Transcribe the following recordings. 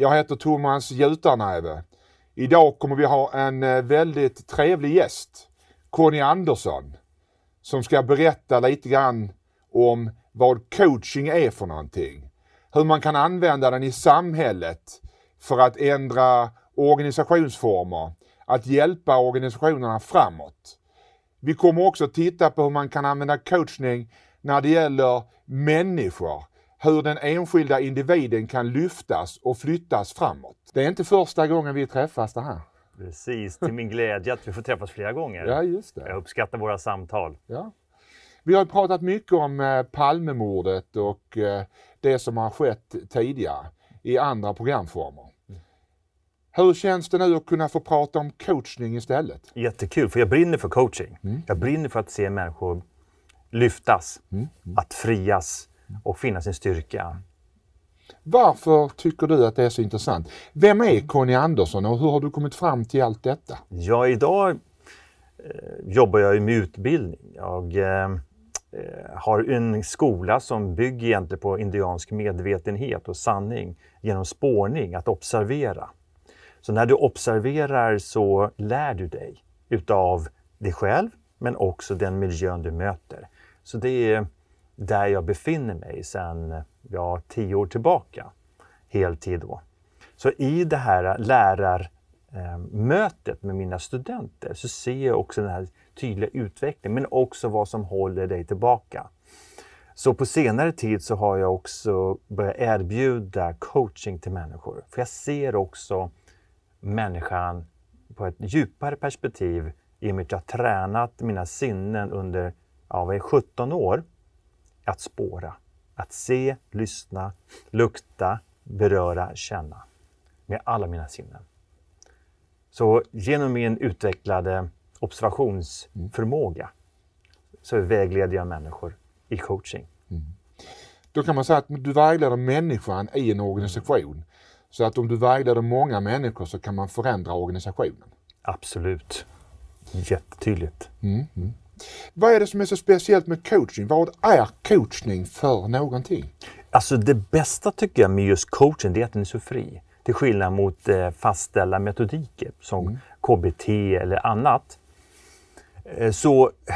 Jag heter Thomas Jutarnäve. Idag kommer vi ha en eh, väldigt trevlig gäst, Conny Andersson, som ska berätta lite grann om vad coaching är för någonting. Hur man kan använda den i samhället för att ändra organisationsformer, att hjälpa organisationerna framåt. Vi kommer också titta på hur man kan använda coachning när det gäller människor, hur den enskilda individen kan lyftas och flyttas framåt. Det är inte första gången vi träffas det här. Precis, till min glädje att vi får träffas flera gånger. Ja, just det. Jag uppskattar våra samtal. Ja. Vi har pratat mycket om eh, Palmemordet och eh, det som har skett tidigare i andra programformer. Hur känns det nu att kunna få prata om coachning istället? Jättekul, för jag brinner för coaching. Mm. Jag brinner för att se människor lyftas, mm. mm. att frias, och finna sin styrka. Varför tycker du att det är så intressant? Vem är mm. Conny Andersson och hur har du kommit fram till allt detta? Ja, idag eh, jobbar jag ju med utbildning. Jag eh, eh, har en skola som bygger egentligen på indiansk medvetenhet och sanning genom spårning, att observera. Så när du observerar så lär du dig utav dig själv, men också den miljön du möter. Så det är där jag befinner mig sedan ja, tio år tillbaka, heltid. Då. Så i det här lärarmötet eh, med mina studenter så ser jag också den här tydliga utvecklingen, men också vad som håller dig tillbaka. Så på senare tid så har jag också börjat erbjuda coaching till människor, för jag ser också människan på ett djupare perspektiv i och med att jag tränat mina sinnen under ja, 17 år att spåra, att se, lyssna, lukta, beröra, känna med alla mina sinnen. Så genom min utvecklade observationsförmåga så vägleder jag människor i coaching. Mm. Då kan man säga att du vägleder människan i en organisation. Så att om du vägleder många människor så kan man förändra organisationen. Absolut. Jättetydligt. Mm. Mm. Vad är det som är så speciellt med coaching? Vad är coachning för någonting? Alltså det bästa tycker jag med just coaching, det är att den är så fri. Till skillnad mot eh, fastställda metodiker som mm. KBT eller annat. Eh, så eh,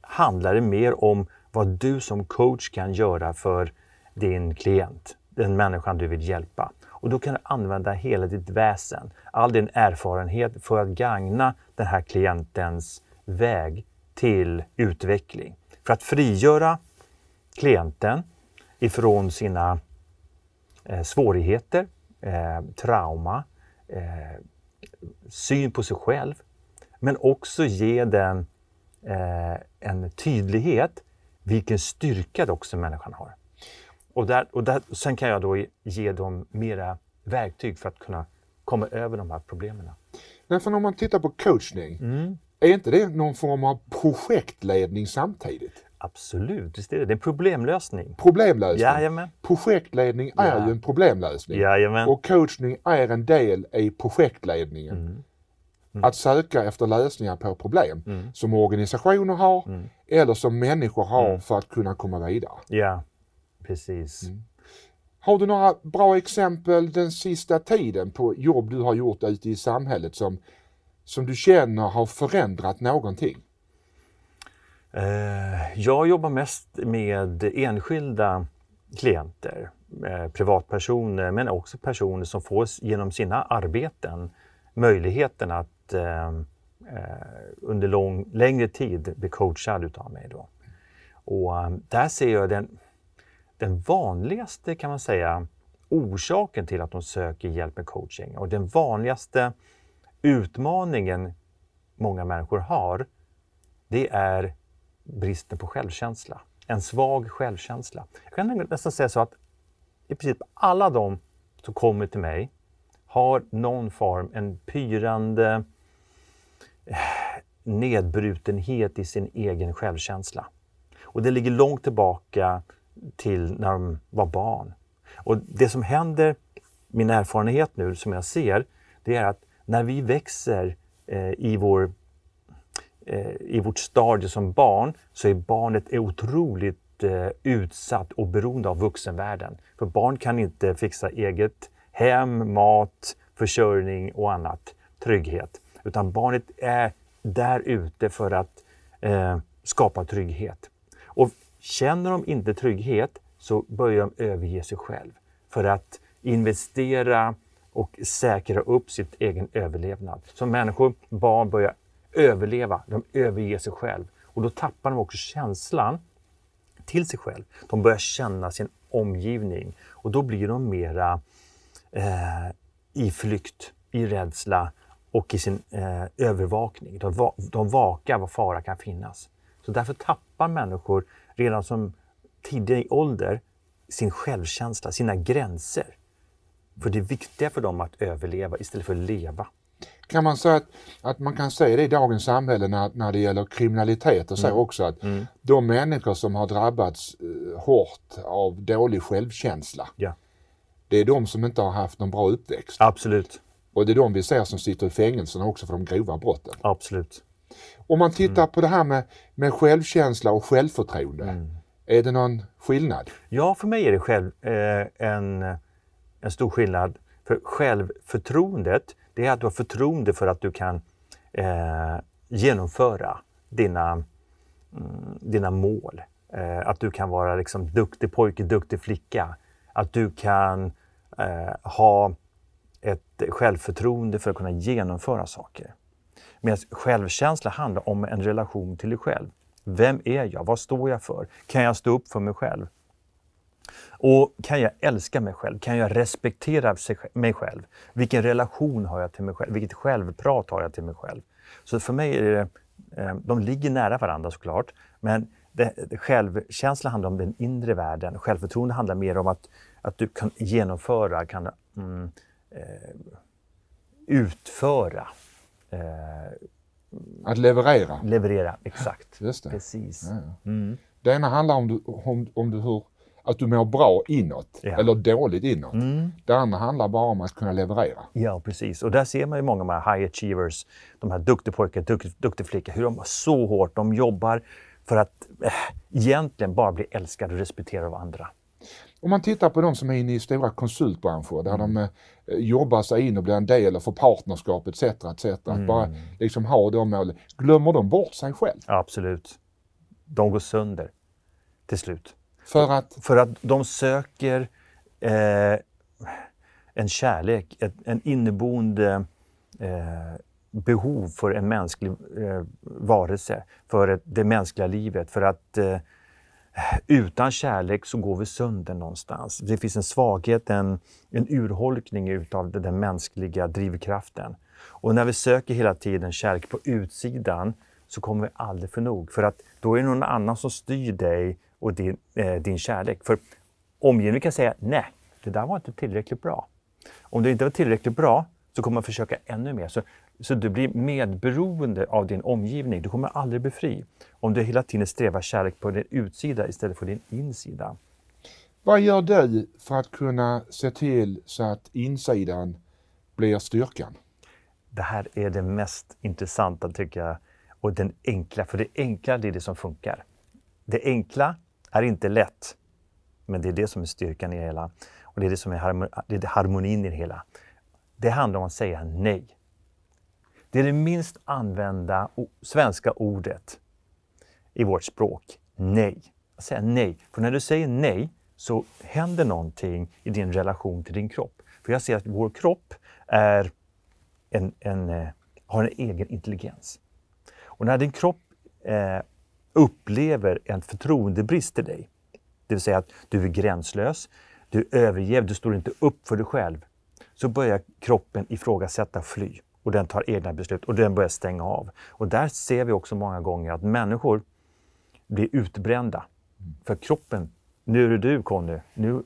handlar det mer om vad du som coach kan göra för din klient, den människan du vill hjälpa. Och då kan du använda hela ditt väsen, all din erfarenhet för att gagna den här klientens väg till utveckling. För att frigöra klienten ifrån sina eh, svårigheter, eh, trauma, eh, syn på sig själv, men också ge den en tydlighet vilken styrka också människan har. Och, där, och där, sen kan jag då ge dem mera verktyg för att kunna komma över de här problemen. Därför om man tittar på coachning, mm. Är inte det någon form av projektledning samtidigt? Absolut, visst är det. Det är en problemlösning. Problemlösning. Jajamän. Projektledning är ja. ju en problemlösning. Jajamän. Och coachning är en del i projektledningen. Mm. Mm. Att söka efter lösningar på problem mm. som organisationer har mm. eller som människor har mm. för att kunna komma vidare. Ja, precis. Mm. Har du några bra exempel den sista tiden på jobb du har gjort ute i samhället som som du känner har förändrat någonting? Eh, jag jobbar mest med enskilda klienter, eh, privatpersoner, men också personer som får genom sina arbeten möjligheten att eh, under lång, längre tid bli coachad av mig. Då. Och där ser jag den, den vanligaste, kan man säga, orsaken till att de söker hjälp med coaching och den vanligaste utmaningen många människor har, det är bristen på självkänsla. En svag självkänsla. Jag kan nästan säga så att i princip alla de som kommer till mig har någon form, en pyrande eh, nedbrutenhet i sin egen självkänsla. Och det ligger långt tillbaka till när de var barn. Och det som händer, min erfarenhet nu som jag ser, det är att när vi växer eh, i, vår, eh, i vårt stadie som barn så är barnet otroligt eh, utsatt och beroende av vuxenvärlden. För barn kan inte fixa eget hem, mat, försörjning och annat, trygghet. Utan barnet är där ute för att eh, skapa trygghet. Och känner de inte trygghet så börjar de överge sig själv för att investera och säkra upp sin egen överlevnad. Så människor, barn börjar överleva, de överger sig själv och då tappar de också känslan till sig själv. De börjar känna sin omgivning och då blir de mera eh, i flykt, i rädsla och i sin eh, övervakning. De, va de vakar var fara kan finnas. Så därför tappar människor redan som tidig ålder sin självkänsla, sina gränser. För det är viktigare för dem att överleva istället för att leva. Kan man säga att, att man kan se det i dagens samhälle när, när det gäller kriminalitet och så mm. också att mm. de människor som har drabbats uh, hårt av dålig självkänsla, ja. det är de som inte har haft någon bra uppväxt. Absolut. Och det är de vi ser som sitter i fängelserna också för de grova brotten. Absolut. Om man tittar mm. på det här med, med självkänsla och självförtroende, mm. är det någon skillnad? Ja, för mig är det själv, eh, en en stor skillnad. För självförtroendet, det är att du har förtroende för att du kan eh, genomföra dina, mm, dina mål. Eh, att du kan vara liksom duktig pojke, duktig flicka. Att du kan eh, ha ett självförtroende för att kunna genomföra saker. Medan självkänsla handlar om en relation till dig själv. Vem är jag? Vad står jag för? Kan jag stå upp för mig själv? Och kan jag älska mig själv? Kan jag respektera mig själv? Vilken relation har jag till mig själv? Vilket självprat har jag till mig själv? Så för mig är det, eh, de ligger nära varandra såklart, men det, det, självkänsla handlar om den inre världen. Självförtroende handlar mer om att, att du kan genomföra, kan mm, eh, utföra. Eh, att leverera? Leverera, exakt. Just det. Precis. Ja, ja. Mm. det ena handlar om, du, om, om du hur att du mår bra inåt ja. eller dåligt inåt. Mm. Det andra handlar bara om att kunna leverera. Ja, precis. Och där ser man ju många av de här high achievers, de här duktig pojke, duktig, duktig flicka, hur de så hårt de jobbar för att äh, egentligen bara bli älskade och respekterade av andra. Om man tittar på de som är inne i stora konsultbranscher där mm. de eh, jobbar sig in och blir en del och får partnerskap etc. etc. Att bara mm. liksom ha de målen. Glömmer de bort sig själv? Absolut. De går sönder till slut. För att? För att de söker eh, en kärlek, ett, en inneboende eh, behov för en mänsklig eh, varelse, för ett, det mänskliga livet. För att eh, utan kärlek så går vi sönder någonstans. Det finns en svaghet, en, en urholkning utav den mänskliga drivkraften. Och när vi söker hela tiden kärlek på utsidan så kommer vi aldrig för nog. För att då är det någon annan som styr dig och din, eh, din kärlek. För omgivningen kan säga, nej, det där var inte tillräckligt bra. Om det inte var tillräckligt bra så kommer man försöka ännu mer. Så, så du blir medberoende av din omgivning. Du kommer aldrig bli fri om du hela tiden strävar kärlek på din utsida istället för din insida. Vad gör du för att kunna se till så att insidan blir styrkan? Det här är det mest intressanta tycker jag och den enkla, för det enkla det är det som funkar. Det enkla är inte lätt, men det är det som är styrkan i det hela. Och det är det som är, harmon det är harmonin i det hela. Det handlar om att säga nej. Det är det minst använda svenska ordet i vårt språk. Nej. Att säga nej. För när du säger nej så händer någonting i din relation till din kropp. För jag ser att vår kropp är en, en, eh, har en egen intelligens. Och när din kropp eh, upplever en förtroendebrist till dig. Det vill säga att du är gränslös, du är övergiven, du står inte upp för dig själv. Så börjar kroppen ifrågasätta fly och den tar egna beslut och den börjar stänga av. Och där ser vi också många gånger att människor blir utbrända. För kroppen, nu är det du Conny, nu,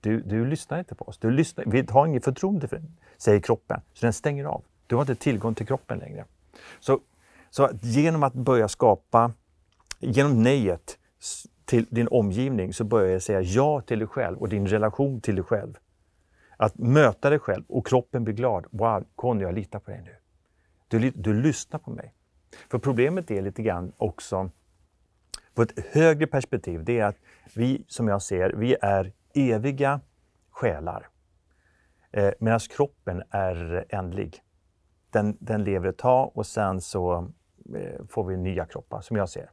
du, du lyssnar inte på oss. Du lyssnar, vi har inget förtroende för dig, säger kroppen. Så den stänger av. Du har inte tillgång till kroppen längre. Så, så genom att börja skapa genom nejet till din omgivning så börjar jag säga ja till dig själv och din relation till dig själv. Att möta dig själv och kroppen blir glad. Wow, Conny, jag litar på dig nu. Du, du lyssnar på mig. För problemet är lite grann också, på ett högre perspektiv, det är att vi, som jag ser, vi är eviga själar. Eh, Medan kroppen är ändlig. Den, den lever ett tag och sen så eh, får vi nya kroppar, som jag ser.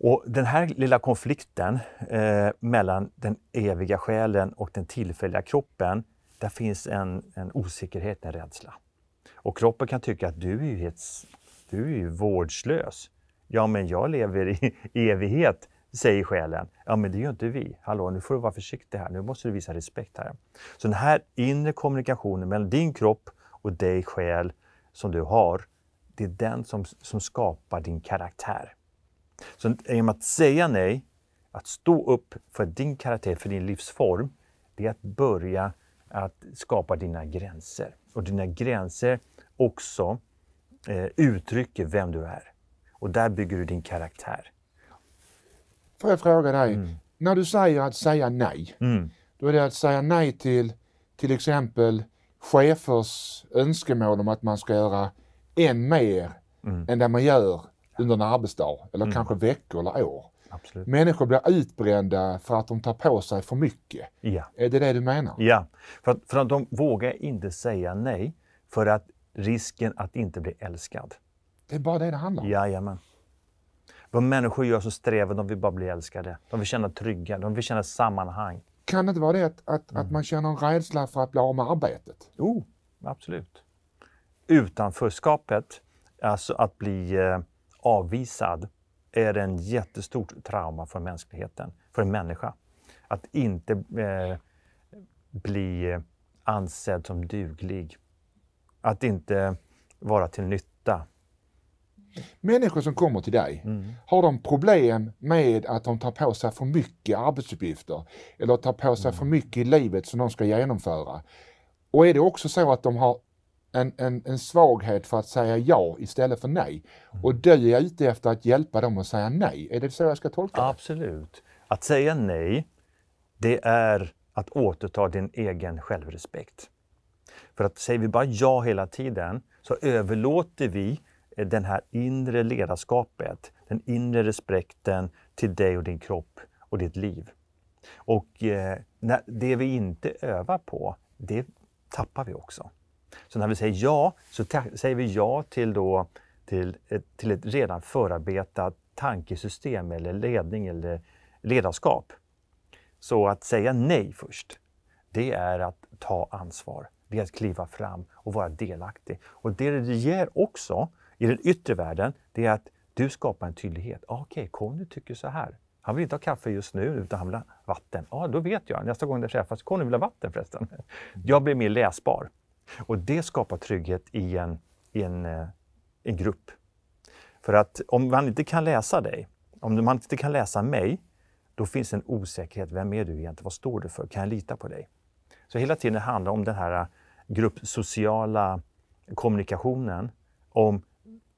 Och den här lilla konflikten eh, mellan den eviga själen och den tillfälliga kroppen, där finns en, en osäkerhet, en rädsla. Och kroppen kan tycka att du är ju, helt, du är ju vårdslös. Ja, men jag lever i evighet, säger själen. Ja, men det gör inte vi. Hallå, nu får du vara försiktig här. Nu måste du visa respekt här. Så den här inre kommunikationen mellan din kropp och dig själ som du har, det är den som, som skapar din karaktär. Så genom att säga nej, att stå upp för din karaktär, för din livsform, det är att börja att skapa dina gränser. Och dina gränser också eh, uttrycker vem du är. Och där bygger du din karaktär. Får jag fråga dig, mm. när du säger att säga nej, mm. då är det att säga nej till till exempel chefers önskemål om att man ska göra än mer mm. än det man gör under en arbetsdag, eller mm. kanske veckor eller år. Absolut. Människor blir utbrända för att de tar på sig för mycket. Ja. Är det det du menar? Ja, för att, för att de vågar inte säga nej för att risken att inte bli älskad. Det är bara det det handlar om? Jajamän. Vad människor gör så strävar de vill bara bli älskade. De vill känna trygga, de vill känna sammanhang. Kan det inte vara det att, att, mm. att man känner en rädsla för att bli av med arbetet? Jo, oh, absolut. Utanförskapet, alltså att bli eh, avvisad är en jättestort trauma för mänskligheten, för en människa. Att inte eh, bli ansedd som duglig. Att inte vara till nytta. Människor som kommer till dig, mm. har de problem med att de tar på sig för mycket arbetsuppgifter eller tar på sig mm. för mycket i livet som de ska genomföra? Och är det också så att de har en, en, en svaghet för att säga ja istället för nej. Mm. Och du är ute efter att hjälpa dem att säga nej. Är det så jag ska tolka det? Absolut. Att säga nej, det är att återta din egen självrespekt. För att säger vi bara ja hela tiden så överlåter vi eh, den här inre ledarskapet, den inre respekten till dig och din kropp och ditt liv. Och eh, det vi inte övar på, det tappar vi också. Så när vi säger ja, så säger vi ja till, då, till, ett, till ett redan förarbetat tankesystem eller ledning eller ledarskap. Så att säga nej först, det är att ta ansvar. Det är att kliva fram och vara delaktig. Och det det ger också i den yttre världen, det är att du skapar en tydlighet. Ah, okej, okay, Conny tycker så här. Han vill inte ha kaffe just nu, utan han vill ha vatten. Ja, ah, då vet jag. Nästa gång jag träffas, Conny vill ha vatten förresten. Jag blir mer läsbar. Och det skapar trygghet i en, i en, eh, en grupp. För att om man inte kan läsa dig, om man inte kan läsa mig, då finns en osäkerhet. Vem är du egentligen? Vad står du för? Kan jag lita på dig? Så hela tiden handlar det om den här eh, gruppsociala kommunikationen, om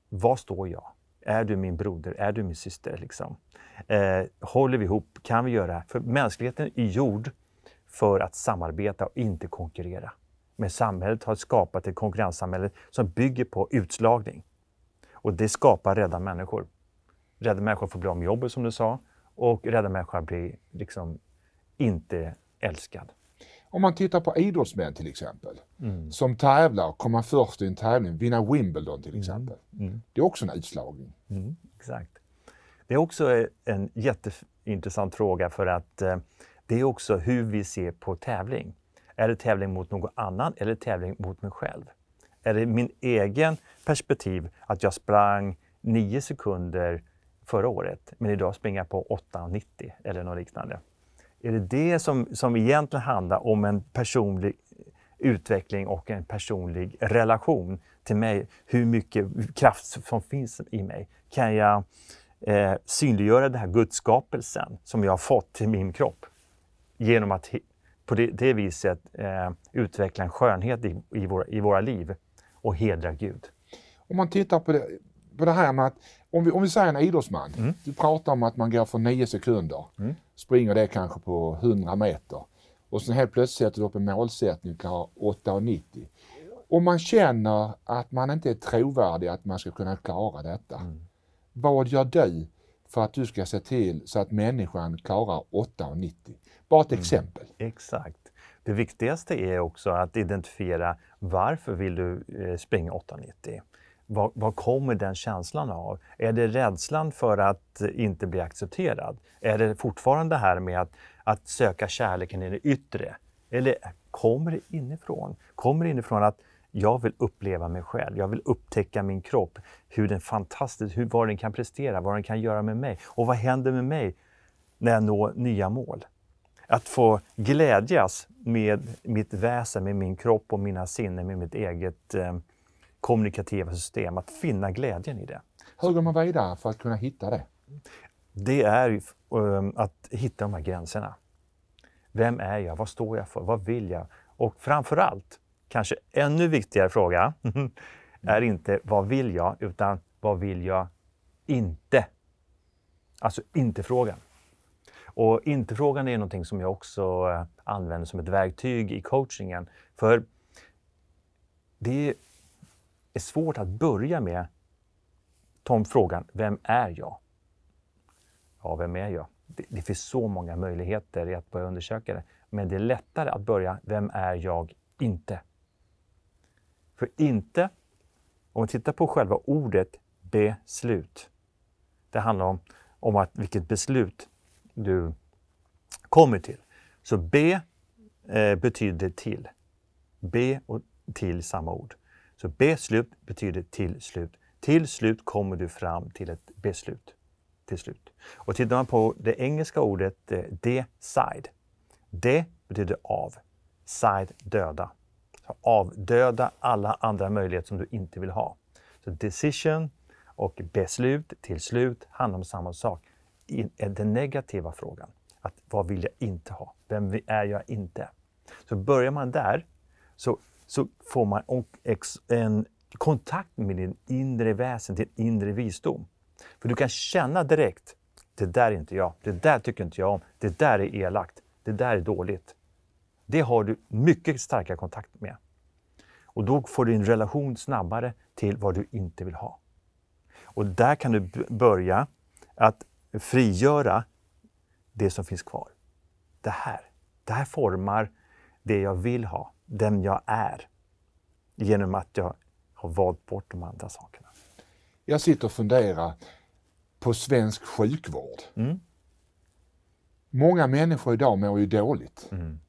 vad står jag? Är du min broder? Är du min syster? Liksom. Eh, håller vi ihop? Kan vi göra? För mänskligheten är gjord för att samarbeta och inte konkurrera med samhället har skapat ett konkurrenssamhälle som bygger på utslagning. Och det skapar rädda människor. Rädda människor får bli om jobbet som du sa och rädda människor blir liksom inte älskad. Om man tittar på idrottsmän till exempel, mm. som tävlar, komma först i en tävling, vinna Wimbledon till mm. exempel. Mm. Mm. Det är också en utslagning. Mm, exakt. Det är också eh, en jätteintressant fråga för att eh, det är också hur vi ser på tävling. Är det tävling mot någon annan eller tävling mot mig själv? Är det min egen perspektiv att jag sprang 9 sekunder förra året, men idag springer jag på 8,90 eller något liknande? Är det det som, som egentligen handlar om en personlig utveckling och en personlig relation till mig? Hur mycket kraft som finns i mig? Kan jag eh, synliggöra den här gudskapelsen som jag har fått till min kropp genom att på det, det viset eh, utveckla en skönhet i, i, våra, i våra liv och hedra Gud. Om man tittar på det, på det här med att, om vi, om vi säger en idrottsman, mm. du pratar om att man går för 9 sekunder, mm. springer det kanske på 100 meter och sen helt plötsligt sätter du upp en målsättning, och klarar 8,90. Om man känner att man inte är trovärdig att man ska kunna klara detta, mm. vad gör du för att du ska se till så att människan klarar 8,90? ofattbart mm. exempel. Mm, exakt. Det viktigaste är också att identifiera varför vill du eh, springa 890? Vad, vad kommer den känslan av? Är det rädslan för att inte bli accepterad? Är det fortfarande det här med att, att söka kärleken i det yttre? Eller kommer det inifrån? Kommer det inifrån att jag vill uppleva mig själv, jag vill upptäcka min kropp, hur den fantastiskt, hur, vad den kan prestera, vad den kan göra med mig och vad händer med mig när jag når nya mål? Att få glädjas med mitt väsen, med min kropp och mina sinnen, med mitt eget eh, kommunikativa system. Att finna glädjen i det. Hur går man vidare för att kunna hitta det? Det är um, att hitta de här gränserna. Vem är jag? Vad står jag för? Vad vill jag? Och framför allt, kanske ännu viktigare fråga, är inte vad vill jag, utan vad vill jag inte? Alltså inte-frågan. Och inte-frågan är någonting som jag också eh, använder som ett verktyg i coachingen. För det är svårt att börja med Tom frågan, vem är jag? Ja, vem är jag? Det, det finns så många möjligheter i att börja undersöka det. Men det är lättare att börja, vem är jag inte? För inte, om vi tittar på själva ordet beslut, det handlar om, om att vilket beslut du kommer till. Så be eh, betyder till. Be och till samma ord. Så beslut betyder till slut. Till slut kommer du fram till ett beslut. Till slut. Och tittar man på det engelska ordet eh, decide. De betyder av. Side döda. Så avdöda alla andra möjligheter som du inte vill ha. Så decision och beslut till slut handlar om samma sak är den negativa frågan. Att vad vill jag inte ha? Vem är jag inte? Så börjar man där så, så får man en kontakt med din inre väsen, din inre visdom. För du kan känna direkt, det där är inte jag, det där tycker inte jag om, det där är elakt, det där är dåligt. Det har du mycket starkare kontakt med. Och då får du en relation snabbare till vad du inte vill ha. Och där kan du börja att frigöra det som finns kvar. Det här, det här formar det jag vill ha, den jag är, genom att jag har valt bort de andra sakerna. Jag sitter och funderar på svensk sjukvård. Mm. Många människor idag mår ju dåligt. Mm.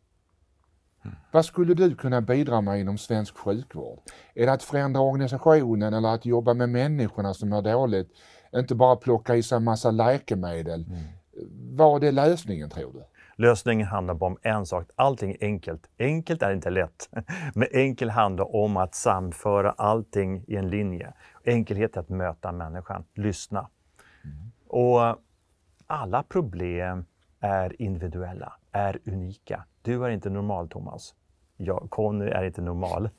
Mm. Vad skulle du kunna bidra med inom svensk sjukvård? Är det att förändra organisationen eller att jobba med människorna som mår dåligt? inte bara plocka i sig en massa läkemedel. Mm. Vad är lösningen tror du? Lösningen handlar bara om en sak, allting är enkelt. Enkelt är inte lätt, men enkel handlar om att samföra allting i en linje. Enkelhet är att möta människan, lyssna. Mm. Och alla problem är individuella, är unika. Du är inte normal, Thomas jag, Conny är inte normal.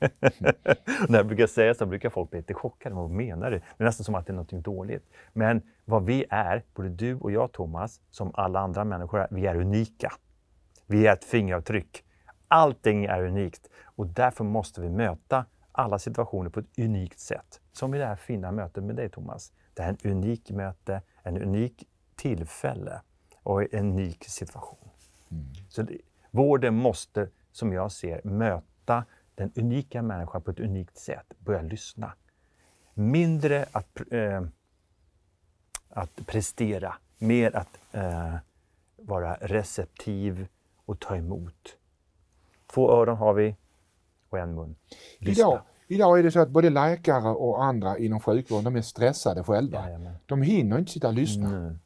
när jag brukar säga så brukar folk bli lite chockade. Vad menar du? Det är nästan som att det är något dåligt. Men vad vi är, både du och jag Thomas, som alla andra människor vi är unika. Vi är ett fingeravtryck. Allting är unikt och därför måste vi möta alla situationer på ett unikt sätt. Som i det här fina mötet med dig Thomas. Det är en unik möte, en unik tillfälle och en unik situation. Mm. Så det, vården måste som jag ser, möta den unika människan på ett unikt sätt. Börja lyssna. Mindre att, eh, att prestera, mer att eh, vara receptiv och ta emot. Två öron har vi och en mun. Lyssna. Idag, idag är det så att både läkare och andra inom sjukvården, de är stressade själva. Jajamän. De hinner inte sitta och lyssna.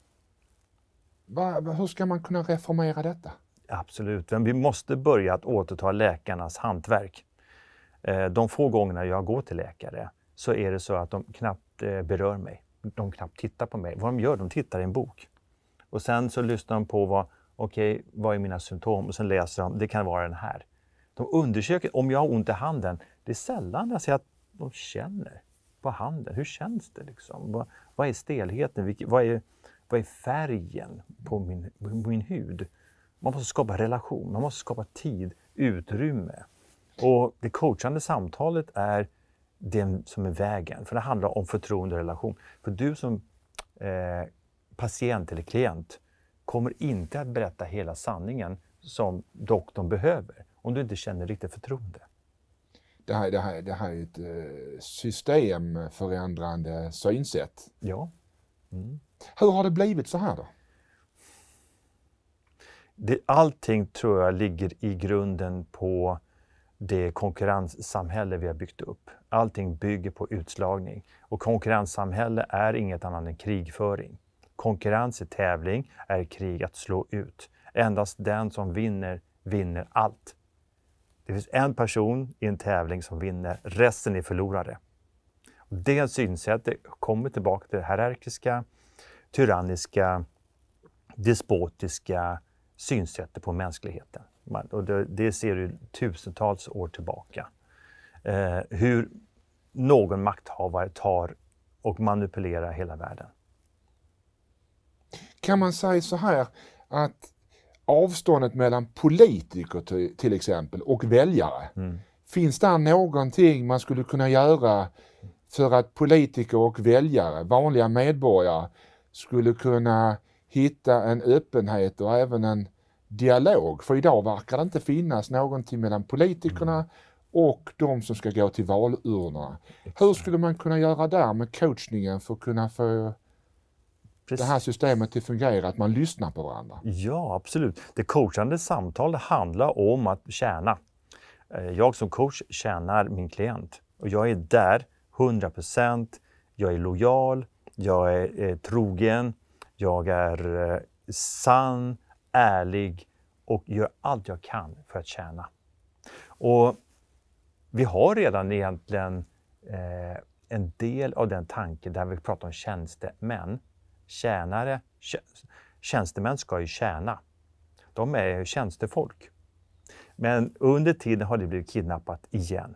Va, va, hur ska man kunna reformera detta? Absolut. Men vi måste börja att återta läkarnas hantverk. Eh, de få gångerna jag går till läkare så är det så att de knappt eh, berör mig. De knappt tittar på mig. Vad de gör, de tittar i en bok. Och sen så lyssnar de på vad, okej, okay, vad är mina symptom? Och sen läser de, det kan vara den här. De undersöker, om jag har ont i handen, det är sällan jag ser att de känner på handen. Hur känns det? Liksom? Vad, vad är stelheten? Vilke, vad, är, vad är färgen på min, på min hud? Man måste skapa relation, man måste skapa tid, utrymme. Och det coachande samtalet är det som är vägen, för det handlar om förtroende och relation. För du som eh, patient eller klient kommer inte att berätta hela sanningen som doktorn behöver, om du inte känner riktigt förtroende. Det här, det här, det här är ett eh, systemförändrande synsätt. Ja. Mm. Hur har det blivit så här då? det, allting tror jag ligger i grunden på det konkurrenssamhälle vi har byggt upp. Allting bygger på utslagning. Och konkurrenssamhälle är inget annat än krigföring. Konkurrens är tävling, är krig att slå ut. Endast den som vinner, vinner allt. Det finns en person i en tävling som vinner, resten är förlorare. Det synsättet kommer tillbaka till det hierarkiska, tyranniska, despotiska, synsättet på mänskligheten. Och det, det ser du tusentals år tillbaka. Eh, hur någon makthavare tar och manipulerar hela världen. Kan man säga så här att avståndet mellan politiker till, till exempel och väljare, mm. finns där någonting man skulle kunna göra för att politiker och väljare, vanliga medborgare, skulle kunna hitta en öppenhet och även en dialog. För idag verkar det inte finnas någonting mellan politikerna mm. och de som ska gå till valurnorna. Hur skulle man kunna göra där med coachningen för att kunna få Precis. det här systemet att fungera, att man lyssnar på varandra? Ja, absolut. Det coachande samtalet handlar om att tjäna. Eh, jag som coach tjänar min klient och jag är där 100 procent. Jag är lojal, jag är eh, trogen, jag är eh, sann, ärlig och gör allt jag kan för att tjäna. Och vi har redan egentligen eh, en del av den tanken där vi pratar om tjänstemän. Tjänare, tjänstemän ska ju tjäna. De är tjänstefolk. Men under tiden har det blivit kidnappat igen.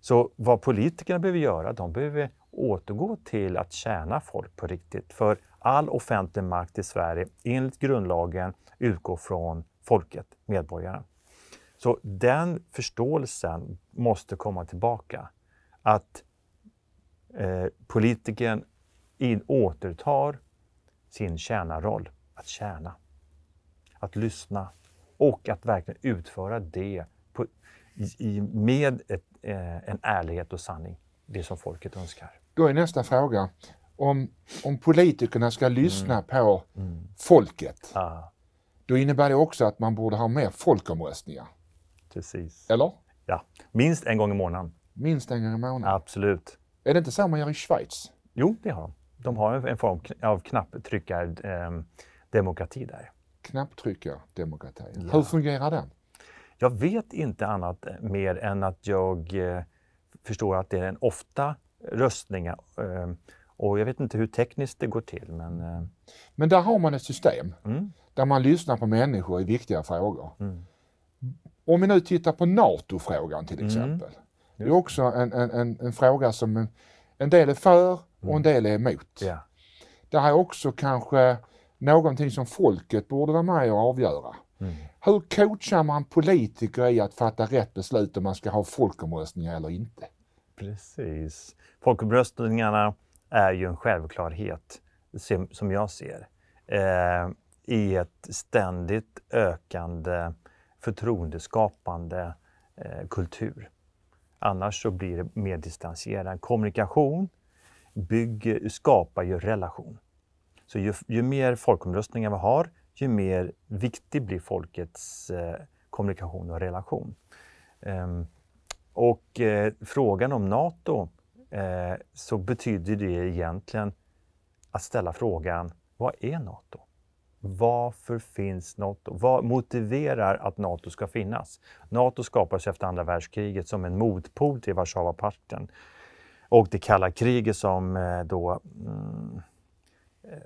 Så vad politikerna behöver göra, de behöver återgå till att tjäna folk på riktigt. För all offentlig makt i Sverige enligt grundlagen utgår från folket, medborgarna. Så den förståelsen måste komma tillbaka. Att eh, politikern in, återtar sin tjänarroll, att tjäna, att lyssna och att verkligen utföra det på, i, med ett, eh, en ärlighet och sanning, det som folket önskar. Då är nästa fråga, om, om politikerna ska mm. lyssna mm. på mm. folket, ah. då innebär det också att man borde ha mer folkomröstningar. Precis. Eller? Ja, minst en gång i månaden. Minst en gång i månaden. Absolut. Är det inte så man gör i Schweiz? Jo, det har de. De har en form av knapptryckardemokrati ehm, där. Knapptryckardemokrati. Ja. Hur fungerar den? Jag vet inte annat eh, mer än att jag eh, förstår att det är en ofta röstningar ehm, och jag vet inte hur tekniskt det går till. Men, eh, men där har man ett system mm. där man lyssnar på människor i viktiga frågor. Mm. Om vi nu tittar på NATO-frågan till mm. exempel. Mm. Det är också en, en, en, en fråga som en, en, del är för och mm. en del är emot. Yeah. Det här är också kanske någonting som folket borde vara med och avgöra. Mm. Hur coachar man politiker i att fatta rätt beslut om man ska ha folkomröstningar eller inte? Precis. Folkomröstningarna är ju en självklarhet, som jag ser, eh, i ett ständigt ökande förtroendeskapande eh, kultur. Annars så blir det mer distanserad Kommunikation bygger, skapar ju relation. Så ju, ju mer folkomröstningar vi har, ju mer viktig blir folkets eh, kommunikation och relation. Ehm, och eh, frågan om Nato eh, så betyder det egentligen att ställa frågan, vad är Nato? Varför finns Nato? Vad motiverar att Nato ska finnas? Nato skapades efter andra världskriget som en motpol till Warszawapakten och det kalla kriget som eh, då mm, eh,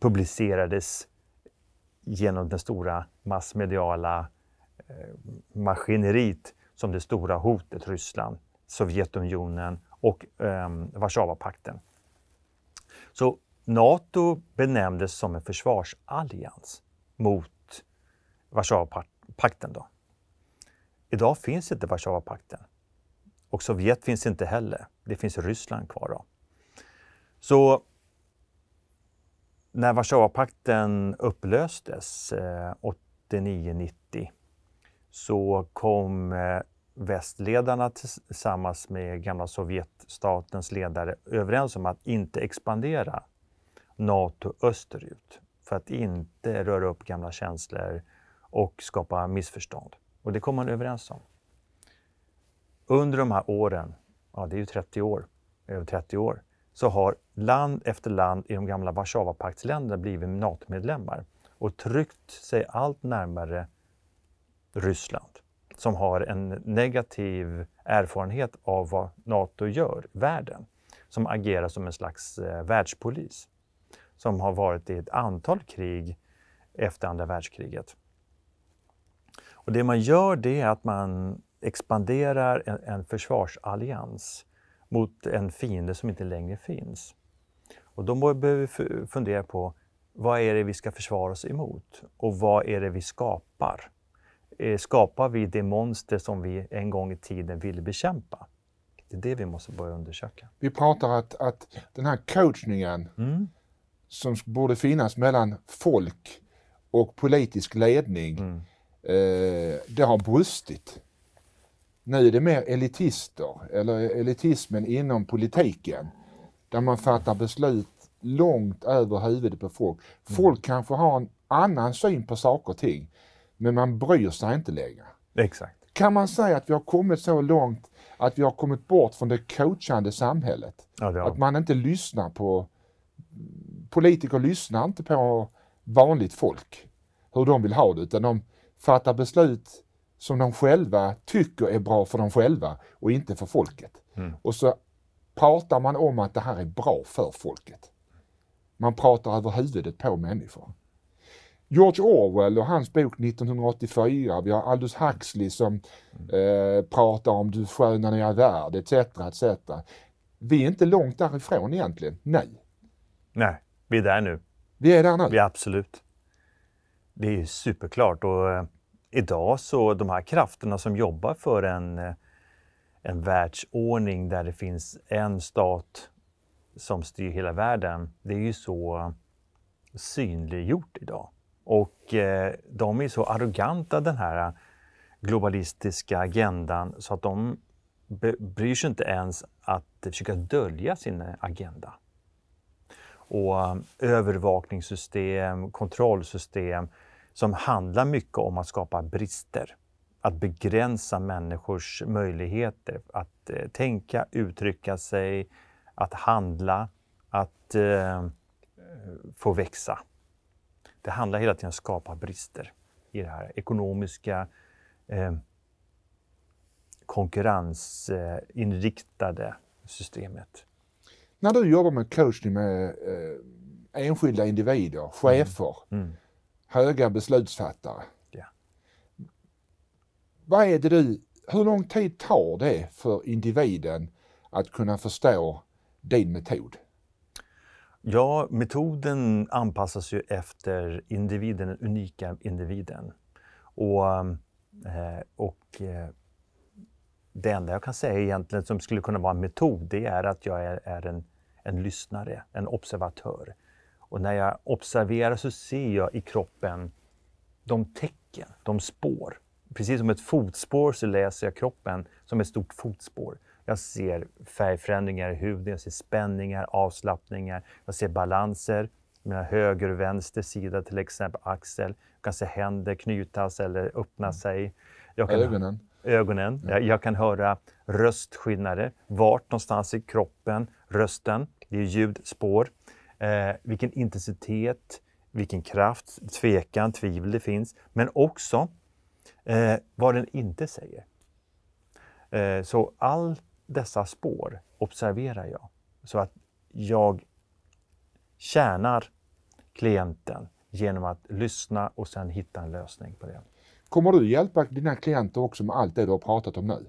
publicerades genom den stora massmediala eh, maskineriet som det stora hotet Ryssland, Sovjetunionen och eh, Warszawapakten. Så Nato benämndes som en försvarsallians mot Warszawapakten. Idag finns inte Warszawapakten och Sovjet finns inte heller. Det finns Ryssland kvar. Då. Så när Warszawapakten upplöstes eh, 89-90 så kom eh, västledarna tillsammans med gamla Sovjetstatens ledare överens om att inte expandera Nato österut för att inte röra upp gamla känslor och skapa missförstånd. Och det kom man överens om. Under de här åren, ja det är ju 30 år, över 30 år, så har land efter land i de gamla Warszawapaktsländerna blivit NATO-medlemmar och tryckt sig allt närmare Ryssland som har en negativ erfarenhet av vad Nato gör i världen, som agerar som en slags eh, världspolis, som har varit i ett antal krig efter andra världskriget. Och det man gör det är att man expanderar en, en försvarsallians mot en fiende som inte längre finns. Och då behöver vi fundera på vad är det vi ska försvara oss emot och vad är det vi skapar? Eh, skapar vi det monster som vi en gång i tiden ville bekämpa? Det är det vi måste börja undersöka. Vi pratar att, att den här coachningen mm. som borde finnas mellan folk och politisk ledning, mm. eh, det har brustit. Nu är det mer elitister, eller elitismen inom politiken, där man fattar beslut långt över huvudet på folk. Mm. Folk mm. kanske har en annan syn på saker och ting men man bryr sig inte längre. Exakt. Kan man säga att vi har kommit så långt att vi har kommit bort från det coachande samhället? Ja, att man inte lyssnar på... Politiker lyssnar inte på vanligt folk, hur de vill ha det, utan de fattar beslut som de själva tycker är bra för dem själva och inte för folket. Mm. Och så pratar man om att det här är bra för folket. Man pratar över huvudet på människor. George Orwell och hans bok 1984, vi har Aldous Huxley som mm. eh, pratar om du sköna nya värld etc. etc. Vi är inte långt därifrån egentligen, nej. Nej, vi är där nu. Vi är där nu. Vi är absolut. Det är ju superklart och eh, idag så de här krafterna som jobbar för en, eh, en världsordning där det finns en stat som styr hela världen, det är ju så eh, synliggjort idag. Och eh, de är så arroganta, den här eh, globalistiska agendan, så att de bryr sig inte ens att försöka dölja sin eh, agenda. Och eh, övervakningssystem, kontrollsystem som handlar mycket om att skapa brister. Att begränsa människors möjligheter att eh, tänka, uttrycka sig, att handla, att eh, få växa. Det handlar hela tiden om att skapa brister i det här ekonomiska, eh, konkurrensinriktade systemet. När du jobbar med coachning med eh, enskilda individer, mm. chefer, mm. Mm. höga beslutsfattare. Ja. Vad är det du, hur lång tid tar det för individen att kunna förstå din metod? Ja, metoden anpassas ju efter individen, den unika individen. Och, eh, och eh, det enda jag kan säga egentligen som skulle kunna vara en metod, det är att jag är, är en, en lyssnare, en observatör. Och när jag observerar så ser jag i kroppen de tecken, de spår. Precis som ett fotspår så läser jag kroppen som ett stort fotspår. Jag ser färgförändringar i huden, jag ser spänningar, avslappningar, jag ser balanser, mina höger och vänster sida till exempel, axel. Jag kan se händer knytas eller öppna mm. sig. Jag kan, ögonen. Ögonen. Mm. Jag, jag, kan höra röstskillnader. Vart någonstans i kroppen, rösten, det är ljudspår. Eh, vilken intensitet, vilken kraft, tvekan, tvivel det finns. Men också eh, vad den inte säger. Eh, så allt dessa spår observerar jag så att jag tjänar klienten genom att lyssna och sen hitta en lösning på det. Kommer du hjälpa dina klienter också med allt det du har pratat om nu?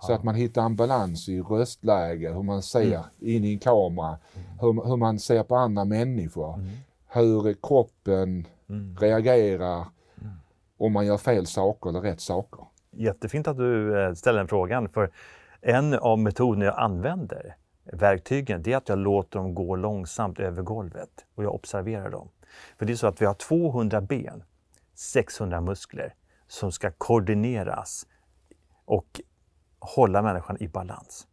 Så att man hittar en balans i röstläge, hur man ser mm. in i en kamera, mm. hur, hur, man ser på andra människor, mm. hur kroppen mm. reagerar mm. om man gör fel saker eller rätt saker. Jättefint att du eh, ställer den frågan, för en av metoderna jag använder, verktygen, det är att jag låter dem gå långsamt över golvet och jag observerar dem. För det är så att vi har 200 ben, 600 muskler som ska koordineras och hålla människan i balans.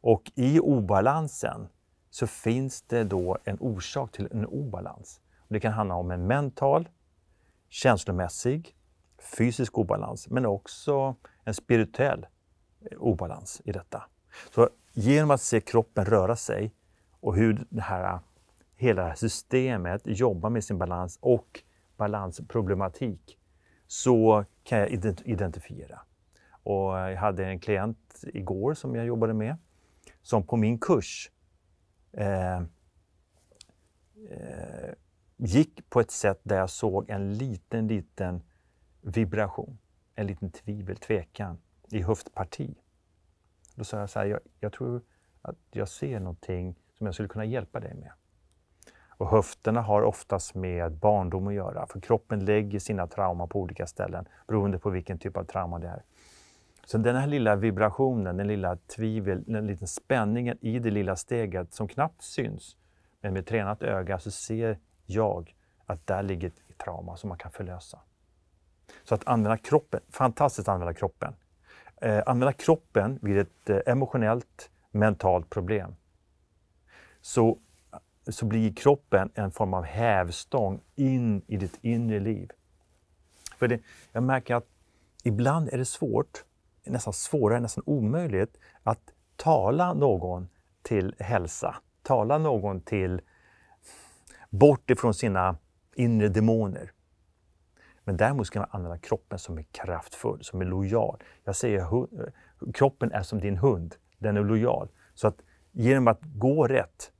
Och i obalansen så finns det då en orsak till en obalans. Det kan handla om en mental, känslomässig, fysisk obalans, men också en spirituell obalans i detta. Så genom att se kroppen röra sig och hur det här, hela det här systemet jobbar med sin balans och balansproblematik så kan jag identifiera. Och jag hade en klient igår som jag jobbade med som på min kurs eh, eh, gick på ett sätt där jag såg en liten, liten vibration, en liten tvivel, tvekan i höftparti. Då sa jag så här, jag, jag tror att jag ser någonting som jag skulle kunna hjälpa dig med. Och höfterna har oftast med barndom att göra, för kroppen lägger sina trauman på olika ställen beroende på vilken typ av trauma det är. Så den här lilla vibrationen, den lilla tvivel, den lilla spänningen i det lilla steget som knappt syns, men med tränat öga så ser jag att där ligger ett trauma som man kan förlösa. Så att använda kroppen, fantastiskt att använda kroppen eh, använda kroppen vid ett eh, emotionellt, mentalt problem så, så blir kroppen en form av hävstång in i ditt inre liv. För det, jag märker att ibland är det svårt, nästan svårare, nästan omöjligt att tala någon till hälsa. Tala någon till bort ifrån sina inre demoner. Men däremot ska man använda kroppen som är kraftfull, som är lojal. Jag säger kroppen är som din hund, den är lojal. Så att genom att gå rätt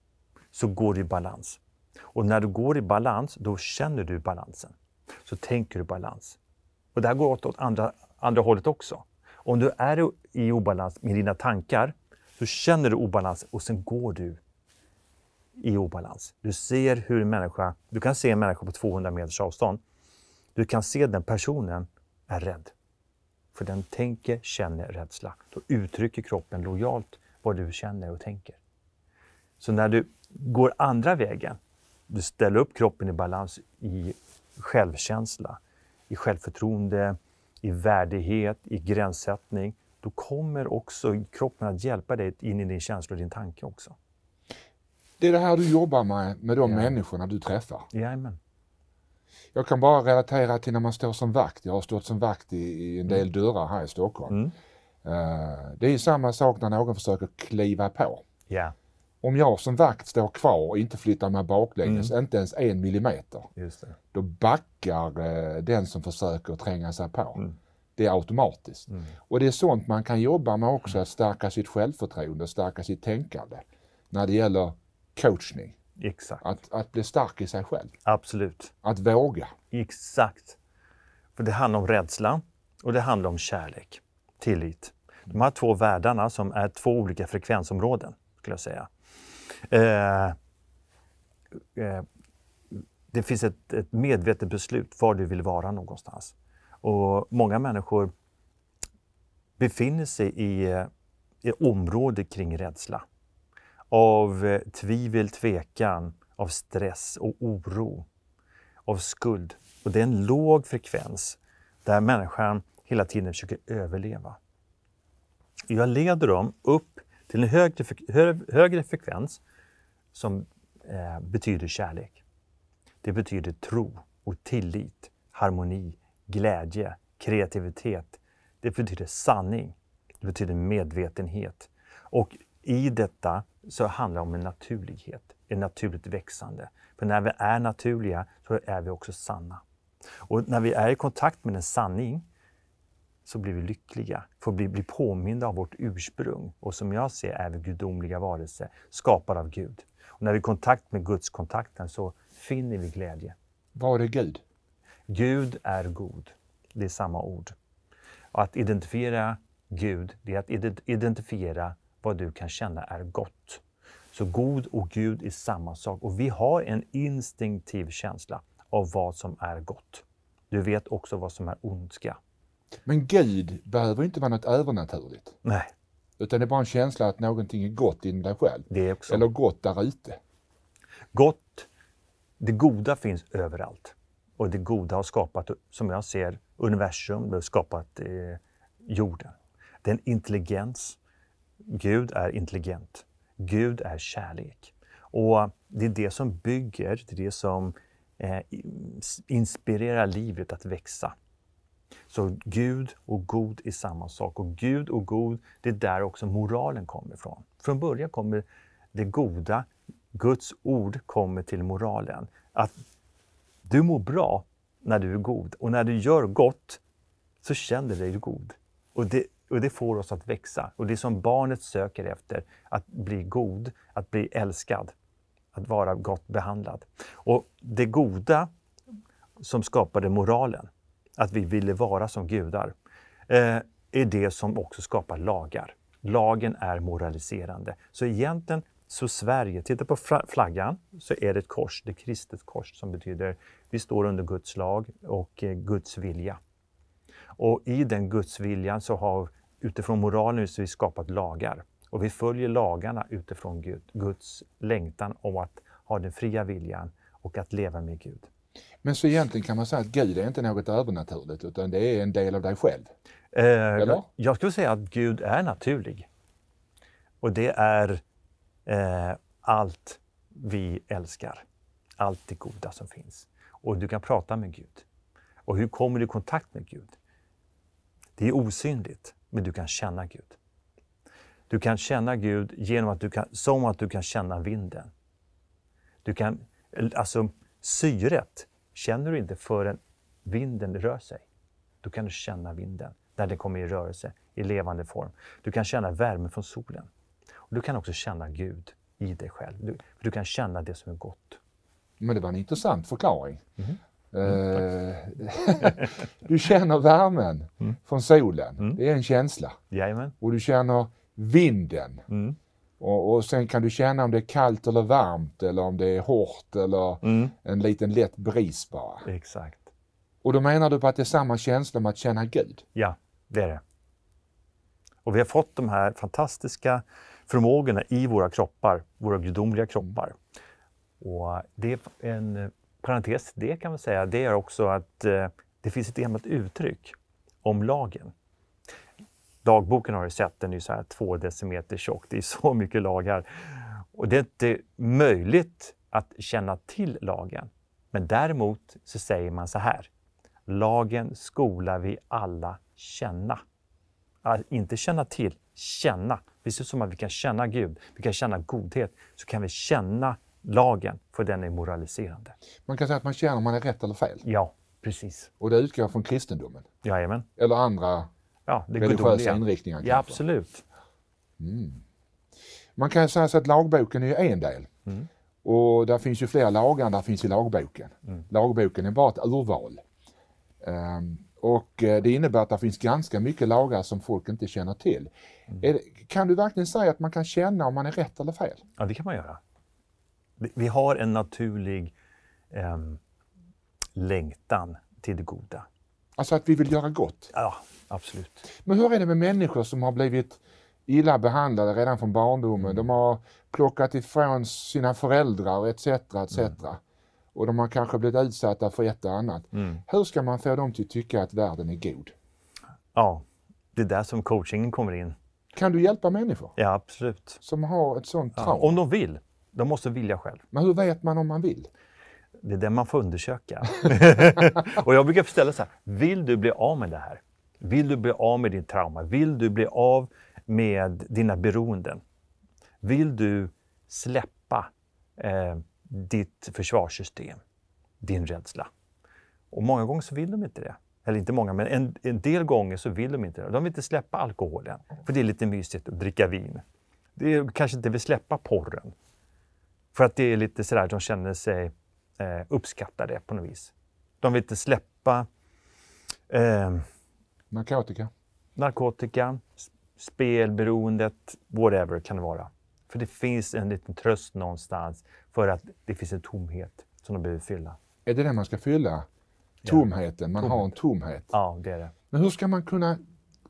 så går du i balans. Och när du går i balans, då känner du balansen. Så tänker du balans. Och det här går åt, åt andra, andra hållet också. Om du är i obalans med dina tankar, så känner du obalans och sen går du i obalans. Du ser hur en människa, du kan se en människa på 200 meters avstånd du kan se den personen är rädd. För den tänker, känner rädsla. Då uttrycker kroppen lojalt vad du känner och tänker. Så när du går andra vägen, du ställer upp kroppen i balans i självkänsla, i självförtroende, i värdighet, i gränssättning, då kommer också kroppen att hjälpa dig in i din känsla och din tanke också. Det är det här du jobbar med, med de ja. människorna du träffar? Jajamän. Jag kan bara relatera till när man står som vakt. Jag har stått som vakt i, i en mm. del mm. dörrar här i Stockholm. Mm. Uh, det är ju samma sak när någon försöker kliva på. Yeah. Om jag som vakt står kvar och inte flyttar mig baklänges, mm. inte ens en millimeter, då backar uh, den som försöker tränga sig på. Mm. Det är automatiskt. Mm. Och det är sånt man kan jobba med också, mm. att stärka sitt självförtroende, stärka sitt tänkande när det gäller coachning. Exakt. Att, att bli stark i sig själv. Absolut. Att våga. Exakt. För det handlar om rädsla och det handlar om kärlek, tillit. De här två världarna som är två olika frekvensområden, skulle jag säga. Eh, eh, det finns ett, ett, medvetet beslut var du vill vara någonstans. Och många människor befinner sig i, eh, i området kring rädsla av eh, tvivel, tvekan, av stress och oro, av skuld. Och det är en låg frekvens där människan hela tiden försöker överleva. Jag leder dem upp till en högre, högre frekvens som eh, betyder kärlek. Det betyder tro och tillit, harmoni, glädje, kreativitet. Det betyder sanning. Det betyder medvetenhet. Och i detta så handlar det om en naturlighet, ett naturligt växande. För när vi är naturliga så är vi också sanna. Och när vi är i kontakt med en sanning så blir vi lyckliga, får bli, bli påminda av vårt ursprung. Och som jag ser är vi gudomliga varelser, skapade av Gud. Och när vi är i kontakt med Guds kontakten så finner vi glädje. Var är Gud? Gud är god. Det är samma ord. Och att identifiera Gud, det är att identifiera vad du kan känna är gott. Så god och Gud är samma sak och vi har en instinktiv känsla av vad som är gott. Du vet också vad som är ondska. Men Gud behöver inte vara något övernaturligt. Nej. Utan det är bara en känsla att någonting är gott inom dig själv. Det också. Eller gott där ute. Gott, det goda finns överallt. Och det goda har skapat, som jag ser universum, det har skapat eh, jorden. Det är en intelligens Gud är intelligent. Gud är kärlek. Och det är det som bygger, det är det som eh, inspirerar livet att växa. Så Gud och god är samma sak. Och Gud och god, det är där också moralen kommer ifrån. Från början kommer det goda, Guds ord kommer till moralen. Att du mår bra när du är god och när du gör gott så känner du dig god. Och det och det får oss att växa. Och det som barnet söker efter, att bli god, att bli älskad, att vara gott behandlad. Och det goda som skapade moralen, att vi ville vara som gudar, eh, är det som också skapar lagar. Lagen är moraliserande. Så egentligen så Sverige, titta på flaggan, så är det ett kors, det är kristet kors som betyder vi står under Guds lag och eh, Guds vilja. Och i den Guds viljan så har Utifrån moralen så vi skapat lagar och vi följer lagarna utifrån Gud, Guds längtan om att ha den fria viljan och att leva med Gud. Men så egentligen kan man säga att Gud är inte något övernaturligt utan det är en del av dig själv? Eh, jag, jag skulle säga att Gud är naturlig. Och det är eh, allt vi älskar. Allt det goda som finns. Och du kan prata med Gud. Och hur kommer du i kontakt med Gud? Det är osynligt. Men du kan känna Gud. Du kan känna Gud genom att du kan, som att du kan känna vinden. Du kan, alltså syret känner du inte förrän vinden rör sig. Då kan du känna vinden när den kommer i rörelse, i levande form. Du kan känna värme från solen. Och du kan också känna Gud i dig själv. Du, du kan känna det som är gott. Men det var en intressant förklaring. Mm. Mm, eh, du känner värmen mm. från solen. Mm. Det är en känsla. Jajamän. Och du känner vinden. Mm. Och, och, sen kan du känna om det är kallt eller varmt eller om det är hårt eller mm. en liten lätt bris bara. Exakt. Och då menar du på att det är samma känsla med att känna Gud? Ja, det är det. Och vi har fått de här fantastiska förmågorna i våra kroppar, våra gudomliga kroppar. Och det är en parentes till det kan man säga, det är också att eh, det finns ett gammalt uttryck om lagen. Dagboken har du sett, den är så här två decimeter tjock, det är så mycket lagar. Och det är inte möjligt att känna till lagen. Men däremot så säger man så här, lagen skola vi alla känna. Att inte känna till, känna. Precis som att vi kan känna Gud, vi kan känna godhet, så kan vi känna lagen, för den är moraliserande. Man kan säga att man känner om man är rätt eller fel. Ja, precis. Och det utgår från kristendomen? Jajamän. Eller andra ja, det religiösa gudomliga. inriktningar? Kanske. Ja, absolut. Mm. Man kan säga så att lagboken är en del. Mm. Och där finns ju flera lagar än där finns i lagboken. Mm. Lagboken är bara ett urval. Um, och eh, det innebär att det finns ganska mycket lagar som folk inte känner till. Mm. Det, kan du verkligen säga att man kan känna om man är rätt eller fel? Ja, det kan man göra. Vi har en naturlig eh, längtan till det goda. Alltså att vi vill göra gott? Ja, absolut. Men hur är det med människor som har blivit illa behandlade redan från barndomen? Mm. De har plockat ifrån sina föräldrar etc. etc. Mm. Och de har kanske blivit utsatta för ett och annat. Mm. Hur ska man få dem till att tycka att världen är god? Ja, det är där som coachingen kommer in. Kan du hjälpa människor? Ja, absolut. Som har ett sånt trauma? Ja, om de vill. De måste vilja själv. Men hur vet man om man vill? Det är det man får undersöka. och jag brukar ställa så här, vill du bli av med det här? Vill du bli av med din trauma? Vill du bli av med dina beroenden? Vill du släppa eh, ditt försvarssystem, din rädsla? Och många gånger så vill de inte det. Eller inte många, men en, en del gånger så vill de inte det. De vill inte släppa alkoholen, för det är lite mysigt att dricka vin. De kanske inte vill släppa porren, för att det är lite sådär, de känner sig eh, uppskattade på något vis. De vill inte släppa... Eh, narkotika. Narkotika, spelberoendet, whatever kan det vara. För det finns en liten tröst någonstans för att det finns en tomhet som de behöver fylla. Är det det man ska fylla? Tomheten, man tomhet. har en tomhet. Ja, det är det. Men hur ska man kunna,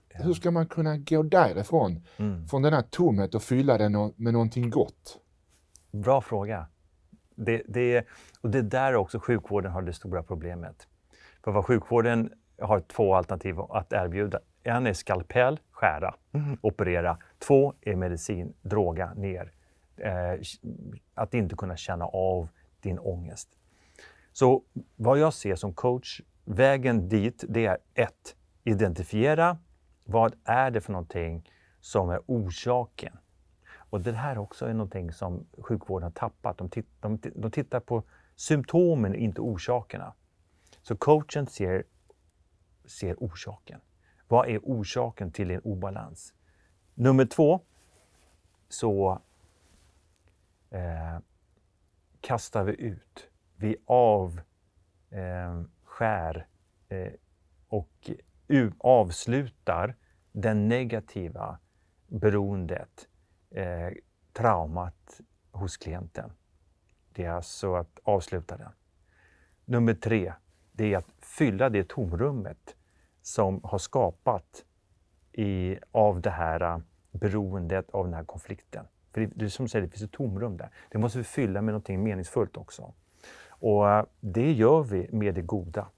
hur ska man kunna gå därifrån, mm. från den här tomheten och fylla den med någonting gott? Bra fråga. Det, det, och det där är också sjukvården har det stora problemet. För vad sjukvården har två alternativ att erbjuda. En är skalpell, skära, mm. operera. Två är medicin, droga, ner. Eh, att inte kunna känna av din ångest. Så vad jag ser som coach, vägen dit, det är ett, identifiera vad är det för någonting som är orsaken? Och det här också är någonting som sjukvården har tappat. De, titt, de, de tittar på symptomen, inte orsakerna. Så coachen ser, ser orsaken. Vad är orsaken till din obalans? Nummer två, så eh, kastar vi ut. Vi avskär eh, eh, och avslutar det negativa beroendet eh, traumat hos klienten. Det är alltså att avsluta den. Nummer tre, det är att fylla det tomrummet som har skapat i, av det här eh, beroendet, av den här konflikten. För det, det som du säger, det finns ett tomrum där. Det måste vi fylla med någonting meningsfullt också. Och eh, det gör vi med det goda.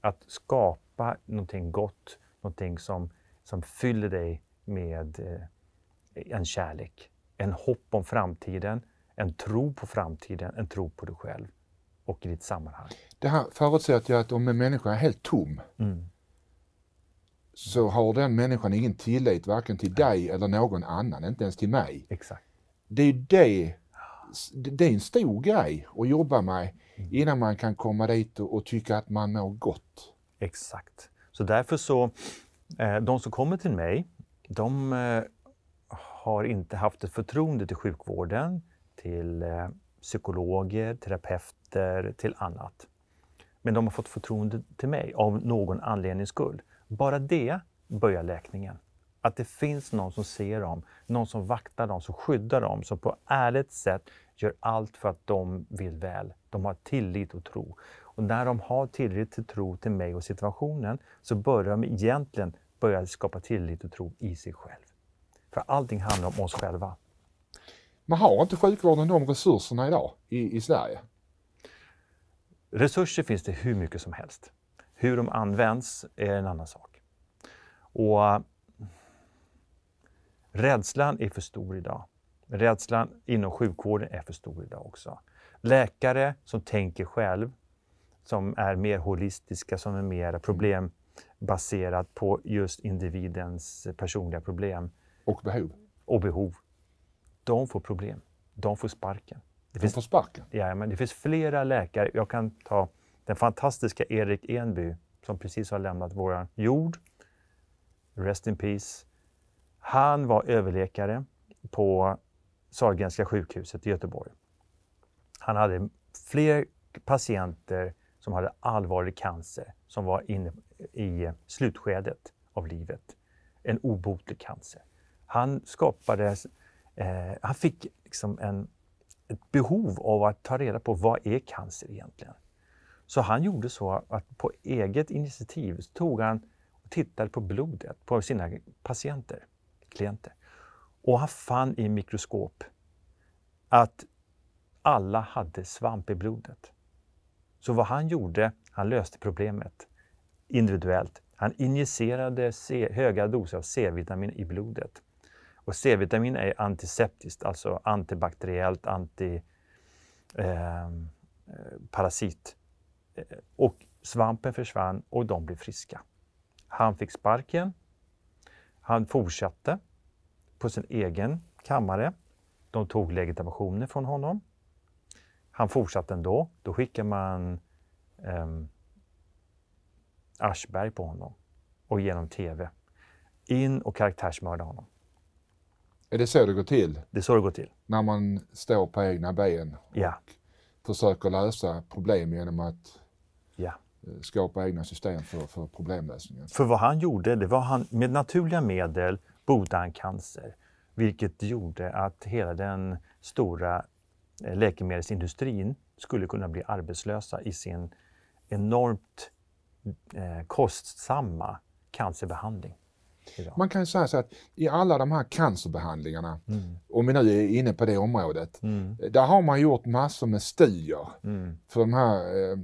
Att skapa någonting gott, någonting som, som fyller dig med eh, en kärlek, en hopp om framtiden, en tro på framtiden, en tro på dig själv och i ditt sammanhang. Det här förutsätter ju att om en människa är helt tom mm. så har den människan ingen tillit varken till Nej. dig eller någon annan, inte ens till mig. Exakt. Det är det, det är en stor grej att jobba med mm. innan man kan komma dit och, och tycka att man mår gott. Exakt. Så därför så, eh, de som kommer till mig, de eh, har inte haft ett förtroende till sjukvården, till eh, psykologer, terapeuter, till annat. Men de har fått förtroende till mig av någon anlednings skull. Bara det börjar läkningen. Att det finns någon som ser dem, någon som vaktar dem, som skyddar dem, som på ärligt sätt gör allt för att de vill väl. De har tillit och tro. Och när de har tillit till tro till mig och situationen så börjar de egentligen börja skapa tillit och tro i sig själv. För allting handlar om oss själva. Men har inte sjukvården de resurserna idag i, i Sverige? Resurser finns det hur mycket som helst. Hur de används är en annan sak. Och Rädslan är för stor idag. Rädslan inom sjukvården är för stor idag också. Läkare som tänker själv, som är mer holistiska, som är mer problembaserat på just individens personliga problem, och behov. Och behov. De får problem. De får sparken. Det de får sparken? Ja, men det finns flera läkare. Jag kan ta den fantastiska Erik Enby som precis har lämnat vår jord. Rest in peace. Han var överläkare på Sahlgrenska sjukhuset i Göteborg. Han hade fler patienter som hade allvarlig cancer som var inne i slutskedet av livet. En obotlig cancer. Han skapade, eh, han fick liksom en, ett behov av att ta reda på vad är cancer egentligen? Så han gjorde så att på eget initiativ så tog han och tittade på blodet på sina patienter, klienter. Och han fann i mikroskop att alla hade svamp i blodet. Så vad han gjorde, han löste problemet individuellt. Han injicerade höga doser av C-vitamin i blodet och C-vitamin är antiseptiskt, alltså antibakteriellt, antiparasit. Ehm, eh, eh, och svampen försvann och de blev friska. Han fick sparken. Han fortsatte på sin egen kammare. De tog legitimationer från honom. Han fortsatte ändå. Då skickar man eh, Aschberg på honom och genom tv in och karaktärsmörda honom. Är det så det går till? Det är så det går till. När man står på egna ben och försöker lösa problem genom att ja. Eh, skapa egna system för, för problemlösningen. För vad han gjorde, det var han med naturliga medel botade han cancer, vilket gjorde att hela den stora eh, läkemedelsindustrin skulle kunna bli arbetslösa i sin enormt eh, kostsamma cancerbehandling idag. Man kan säga så att i alla de här cancerbehandlingarna, mm. om vi nu är inne på det området, mm. där har man gjort massor med studier mm. för de här eh,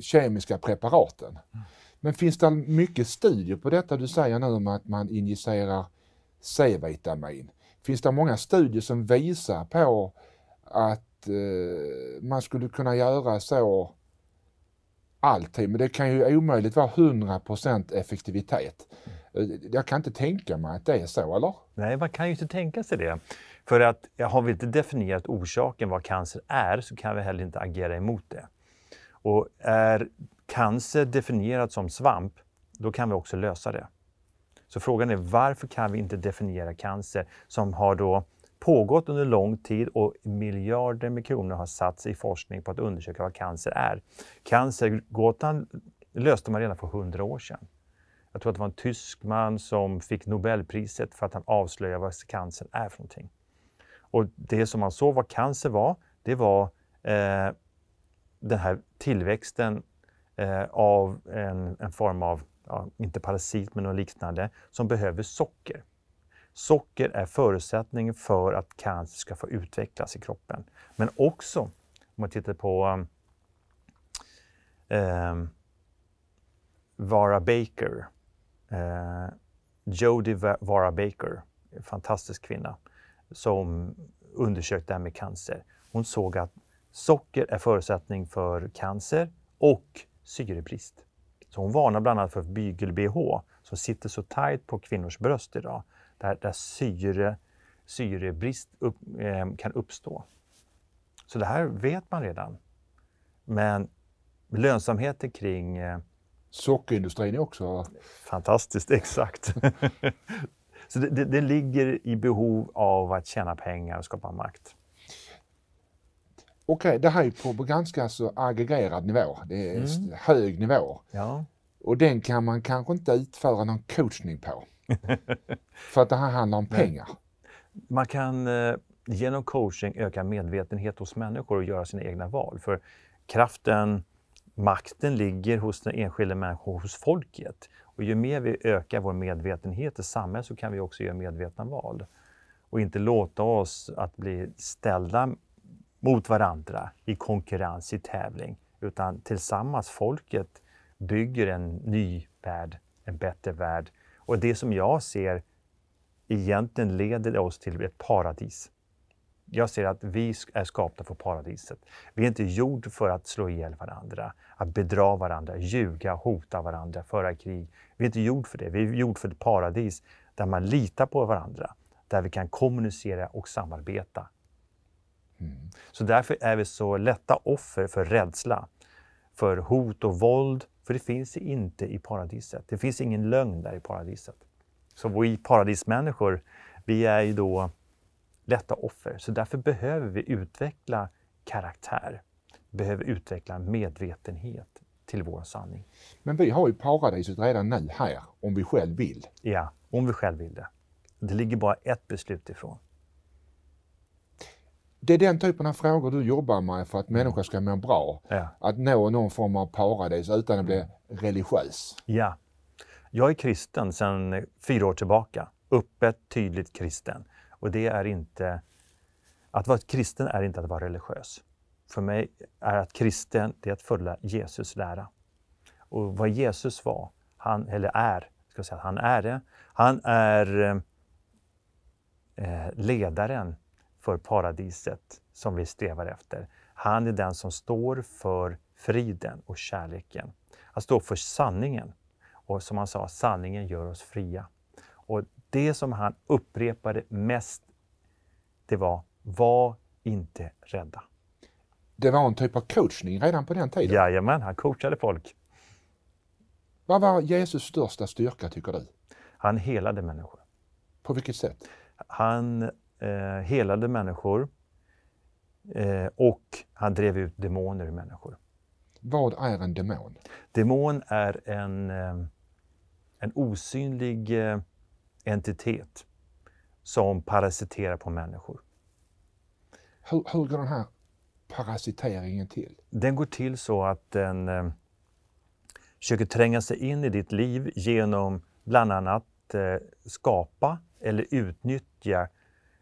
kemiska preparaten. Mm. Men finns det mycket studier på detta du säger nu om att man injicerar C-vitamin? Finns det många studier som visar på att eh, man skulle kunna göra så alltid, men det kan ju omöjligt vara 100% effektivitet. Mm. Jag kan inte tänka mig att det är så, eller? Nej, man kan ju inte tänka sig det. För att har vi inte definierat orsaken vad cancer är så kan vi heller inte agera emot det. Och är cancer definierat som svamp, då kan vi också lösa det. Så frågan är varför kan vi inte definiera cancer som har då pågått under lång tid och miljarder med kronor har satts i forskning på att undersöka vad cancer är. Cancergåtan löste man redan för hundra år sedan jag tror att det var en tysk man som fick Nobelpriset för att han avslöjade vad cancer är för någonting. Och det som man såg vad cancer var, det var eh, den här tillväxten eh, av en, en, form av, ja, inte parasit, men något liknande, som behöver socker. Socker är förutsättningen för att cancer ska få utvecklas i kroppen. Men också, om man tittar på eh, Vara Baker, eh, Jodie Vara Baker, en fantastisk kvinna, som undersökte det här med cancer. Hon såg att socker är förutsättning för cancer och syrebrist. Så hon varnar bland annat för bygel-bh som sitter så tajt på kvinnors bröst idag, där, där syre, syrebrist upp, eh, kan uppstå. Så det här vet man redan. Men lönsamheten kring eh, sockerindustrin är också... Fantastiskt, exakt. Så det, det, det, ligger i behov av att tjäna pengar och skapa makt. Okej, okay, det här är på, ganska så aggregerad nivå. Det är mm. hög nivå. Ja. Och den kan man kanske inte utföra någon coachning på. för att det här handlar om pengar. Man kan eh, genom coaching öka medvetenhet hos människor och göra sina egna val. För kraften makten ligger hos den enskilda människan, hos folket. Och ju mer vi ökar vår medvetenhet i samhället så kan vi också göra medvetna val. Och inte låta oss att bli ställda mot varandra i konkurrens, i tävling. Utan tillsammans, folket bygger en ny värld, en bättre värld. Och det som jag ser egentligen leder oss till ett paradis jag ser att vi är skapta för paradiset. Vi är inte gjord för att slå ihjäl varandra, att bedra varandra, ljuga, hota varandra, föra krig. Vi är inte gjord för det. Vi är gjord för ett paradis där man litar på varandra, där vi kan kommunicera och samarbeta. Mm. Så därför är vi så lätta offer för rädsla, för hot och våld, för det finns inte i paradiset. Det finns ingen lögn där i paradiset. Så vi paradismänniskor, vi är ju då detta offer. Så därför behöver vi utveckla karaktär, behöver utveckla medvetenhet till vår sanning. Men vi har ju paradiset redan nu här, om vi själv vill. Ja, om vi själv vill det. Det ligger bara ett beslut ifrån. Det är den typen av frågor du jobbar med för att människor ska må bra. Ja. Att nå någon form av paradis utan att bli religiös. Ja. Jag är kristen sedan fyra år tillbaka. Öppet, tydligt kristen. Och det är inte... Att vara kristen är inte att vara religiös. För mig är att kristen, det är att följa Jesus lära. Och vad Jesus var, han, eller är, ska jag säga, han är det. Han är eh, ledaren för paradiset som vi strävar efter. Han är den som står för friden och kärleken. Han står för sanningen. Och som han sa, sanningen gör oss fria. Och det som han upprepade mest, det var var inte rädda. Det var en typ av coachning redan på den tiden? Jajamän, han coachade folk. Vad var Jesus största styrka, tycker du? Han helade människor. På vilket sätt? Han eh, helade människor eh, och han drev ut demoner ur människor. Vad är en demon? Demon är en, eh, en osynlig eh, entitet som parasiterar på människor. Hur, hur går den här parasiteringen till? Den går till så att den eh, försöker tränga sig in i ditt liv genom bland annat eh, skapa eller utnyttja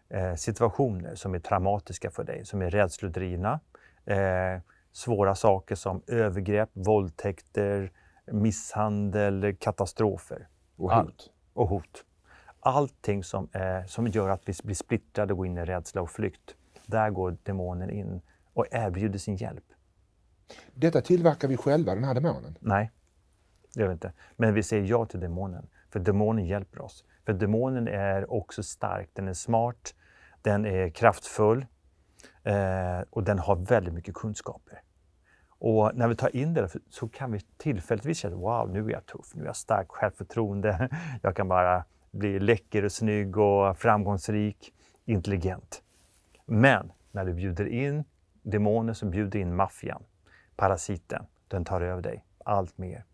eh, situationer som är traumatiska för dig, som är rädslodrivna. Eh, svåra saker som övergrepp, våldtäkter, misshandel, katastrofer. Och hot. Allt. Och hot allting som, är, som gör att vi blir splittrade och går in i rädsla och flykt, där går demonen in och erbjuder sin hjälp. Detta tillverkar vi själva, den här demonen? Nej, det gör vi inte. Men vi säger ja till demonen, för demonen hjälper oss. För demonen är också stark, den är smart, den är kraftfull eh, och den har väldigt mycket kunskaper. Och när vi tar in det så kan vi tillfälligtvis känna wow, nu är jag tuff, nu är jag stark, självförtroende, jag kan bara blir läcker och snygg och framgångsrik, intelligent. Men när du bjuder in demonen som bjuder in maffian, parasiten, den tar över dig allt mer.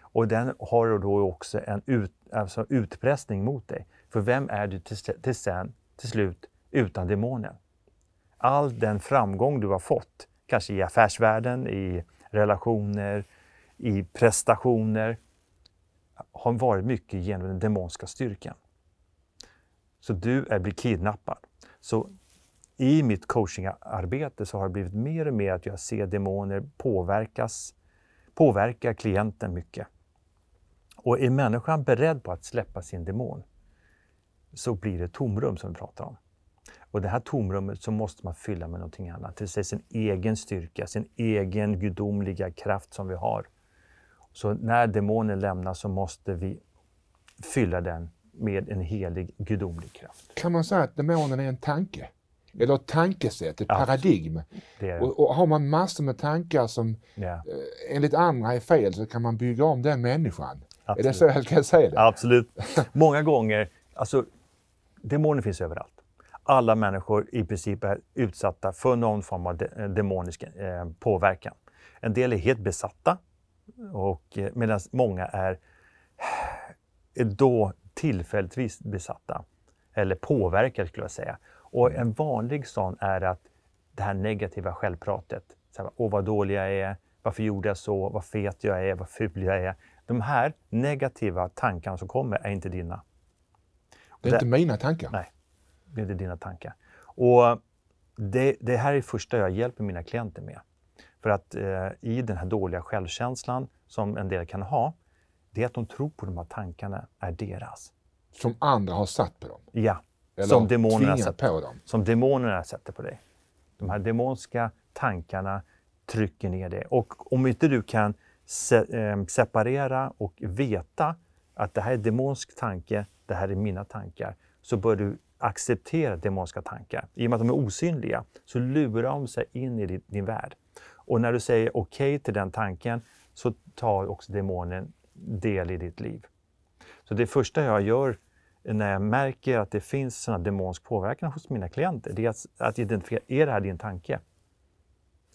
Och den har då också en ut, alltså utpressning mot dig. För vem är du till, till, sen, till slut utan demonen? All den framgång du har fått, kanske i affärsvärlden, i relationer, i prestationer, har varit mycket genom den demonska styrkan. Så du är, blir kidnappad. Så i mitt coachingarbete så har det blivit mer och mer att jag ser demoner påverkas, påverka klienten mycket. Och är människan beredd på att släppa sin demon så blir det tomrum som vi pratar om. Och det här tomrummet så måste man fylla med någonting annat, det vill säga sin egen styrka, sin egen gudomliga kraft som vi har. Så när demonen lämnar så måste vi fylla den med en helig gudomlig kraft. Kan man säga att demonen är en tanke? Eller ett tankesätt, ett ja, paradigm. Det det. Och, och, har man massor med tankar som ja. eh, enligt andra är fel så kan man bygga om den människan. Absolut. Är det så jag ska säga det? Absolut. Många gånger, alltså demoner finns överallt. Alla människor i princip är utsatta för någon form av de eh, demonisk eh, påverkan. En del är helt besatta, och eh, medan många är eh, då tillfälligtvis besatta eller påverkade skulle jag säga. Och mm. en vanlig sån är att det här negativa självpratet. Så här, Åh, vad dålig jag är. Varför gjorde jag så? Vad fet jag är. Vad ful jag är. De här negativa tankarna som kommer är inte dina. Det är det, inte mina tankar. Nej, det är inte dina tankar. Och det, det här är det första jag hjälper mina klienter med. För att eh, i den här dåliga självkänslan som en del kan ha, det är att de tror på de här tankarna är deras. Som andra har satt på dem? Ja, Eller som demonerna, sätter, på dem. som demonerna sätter på dig. De här demoniska tankarna trycker ner dig. Och om inte du kan se, eh, separera och veta att det här är demonsk tanke, det här är mina tankar, så bör du acceptera demoniska tankar. I och med att de är osynliga så lurar de sig in i din, din värld. Och när du säger okej okay till den tanken så tar också demonen del i ditt liv. Så det första jag gör när jag märker att det finns sån demonsk påverkan hos mina klienter, det är att, att identifiera, är det här din tanke?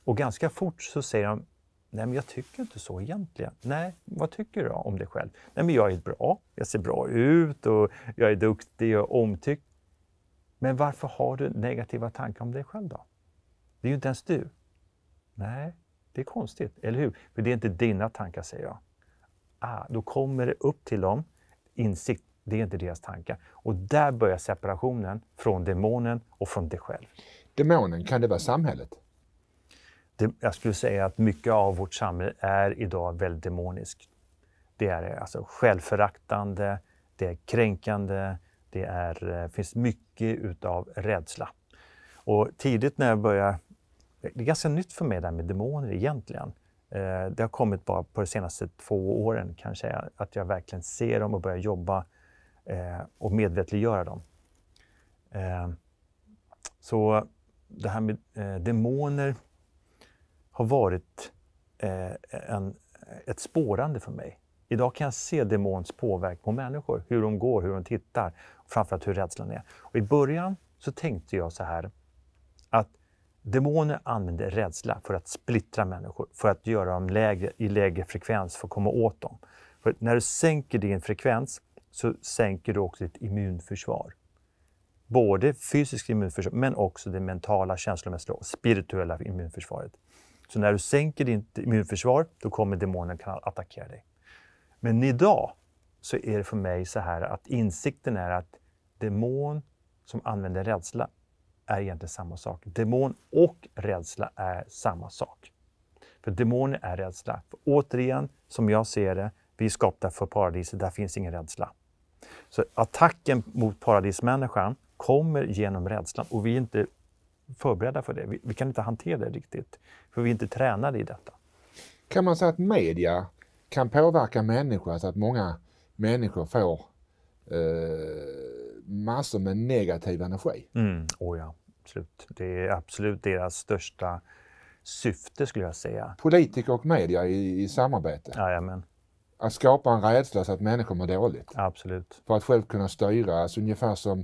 Och ganska fort så säger de, nej men jag tycker inte så egentligen. Nej, vad tycker du om dig själv? Nej men jag är bra, jag ser bra ut och jag är duktig och omtyckt. Men varför har du negativa tankar om dig själv då? Det är ju inte ens du. Nej, det är konstigt, eller hur? För det är inte dina tankar, säger jag. Ah, då kommer det upp till dem, insikt, det är inte deras tankar. Och där börjar separationen från demonen och från dig själv. Demonen, kan det vara samhället? Det, jag skulle säga att mycket av vårt samhälle är idag väldigt demoniskt. Det är alltså självföraktande, det är kränkande, det är, eh, finns mycket utav rädsla. Och tidigt när jag började det är ganska nytt för mig det här med demoner egentligen. Eh, det har kommit bara på de senaste två åren kan att jag verkligen ser dem och börjar jobba eh, och medvetliggöra dem. Eh, så det här med demoner har varit en, ett spårande för mig. Idag kan jag se demons påverkan på människor, hur de går, hur de tittar, framförallt hur rädslan är. Och I början så tänkte jag så här, Demoner använder rädsla för att splittra människor, för att göra dem lägre, i lägre frekvens för att komma åt dem. För när du sänker din frekvens så sänker du också ditt immunförsvar. Både fysiskt immunförsvar men också det mentala, känslomässiga och spirituella immunförsvaret. Så när du sänker ditt immunförsvar, då kommer demonen kunna attackera dig. Men idag så är det för mig så här att insikten är att demon som använder rädsla är egentligen samma sak. Demon och rädsla är samma sak. För demoner är rädsla. För återigen, som jag ser det, vi är skapta för paradiset, där finns ingen rädsla. Så attacken mot paradismänniskan kommer genom rädslan och vi är inte förberedda för det. Vi, vi kan inte hantera det riktigt, för vi är inte tränade i detta. Kan man säga att media kan påverka människor, så att många människor får eh, massor med negativ energi? Mm, oh ja. Absolut. Det är absolut deras största syfte skulle jag säga. Politiker och media i, i samarbete? Jajamän. Att skapa en rädsla så att människor mår dåligt? Absolut. För att själv kunna styra, alltså ungefär som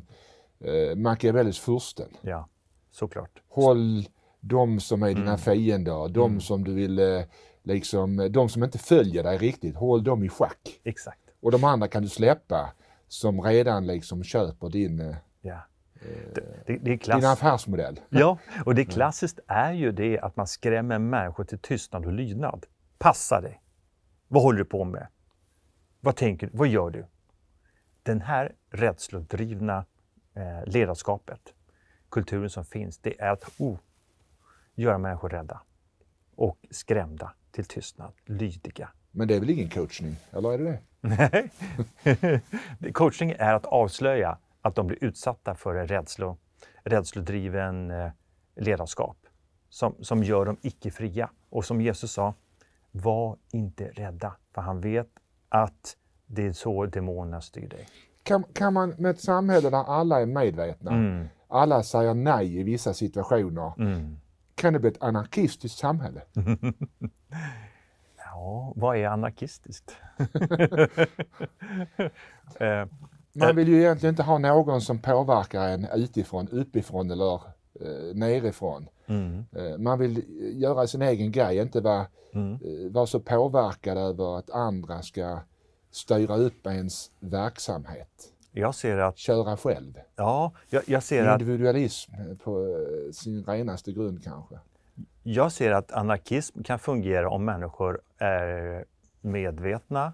eh, Machiavellis Fursten? Ja, såklart. Håll de som är dina mm. fiender, de mm. som du vill eh, liksom, eh, de som inte följer dig riktigt, håll dem i schack. Exakt. Och de andra kan du släppa som redan liksom köper din... Eh, ja det, det, är klass... din affärsmodell. Ja, och det klassiskt är ju det att man skrämmer människor till tystnad och lydnad. Passa dig! Vad håller du på med? Vad tänker du? Vad gör du? Den här rädslodrivna eh, ledarskapet, kulturen som finns, det är att oh, göra människor rädda och skrämda till tystnad, lydiga. Men det är väl ingen coachning, eller är det det? Nej. coachning är att avslöja att de blir utsatta för en rädslo, rädslodriven eh, ledarskap som, som gör dem icke fria. Och som Jesus sa, var inte rädda, för han vet att det är så demonerna styr dig. Kan, kan man med ett samhälle där alla är medvetna, mm. alla säger nej i vissa situationer, mm. kan det bli ett anarkistiskt samhälle? ja, vad är anarkistiskt? eh, man eh. vill ju egentligen inte ha någon som påverkar en utifrån, uppifrån eller eh, nerifrån. Mm. Eh, man vill göra sin egen grej, inte vara, mm. Eh, vara så påverkad över att andra ska styra upp ens verksamhet. Jag ser att... Köra själv. Ja, jag, jag ser Individualism att... på sin renaste grund kanske. Jag ser att anarkism kan fungera om människor är medvetna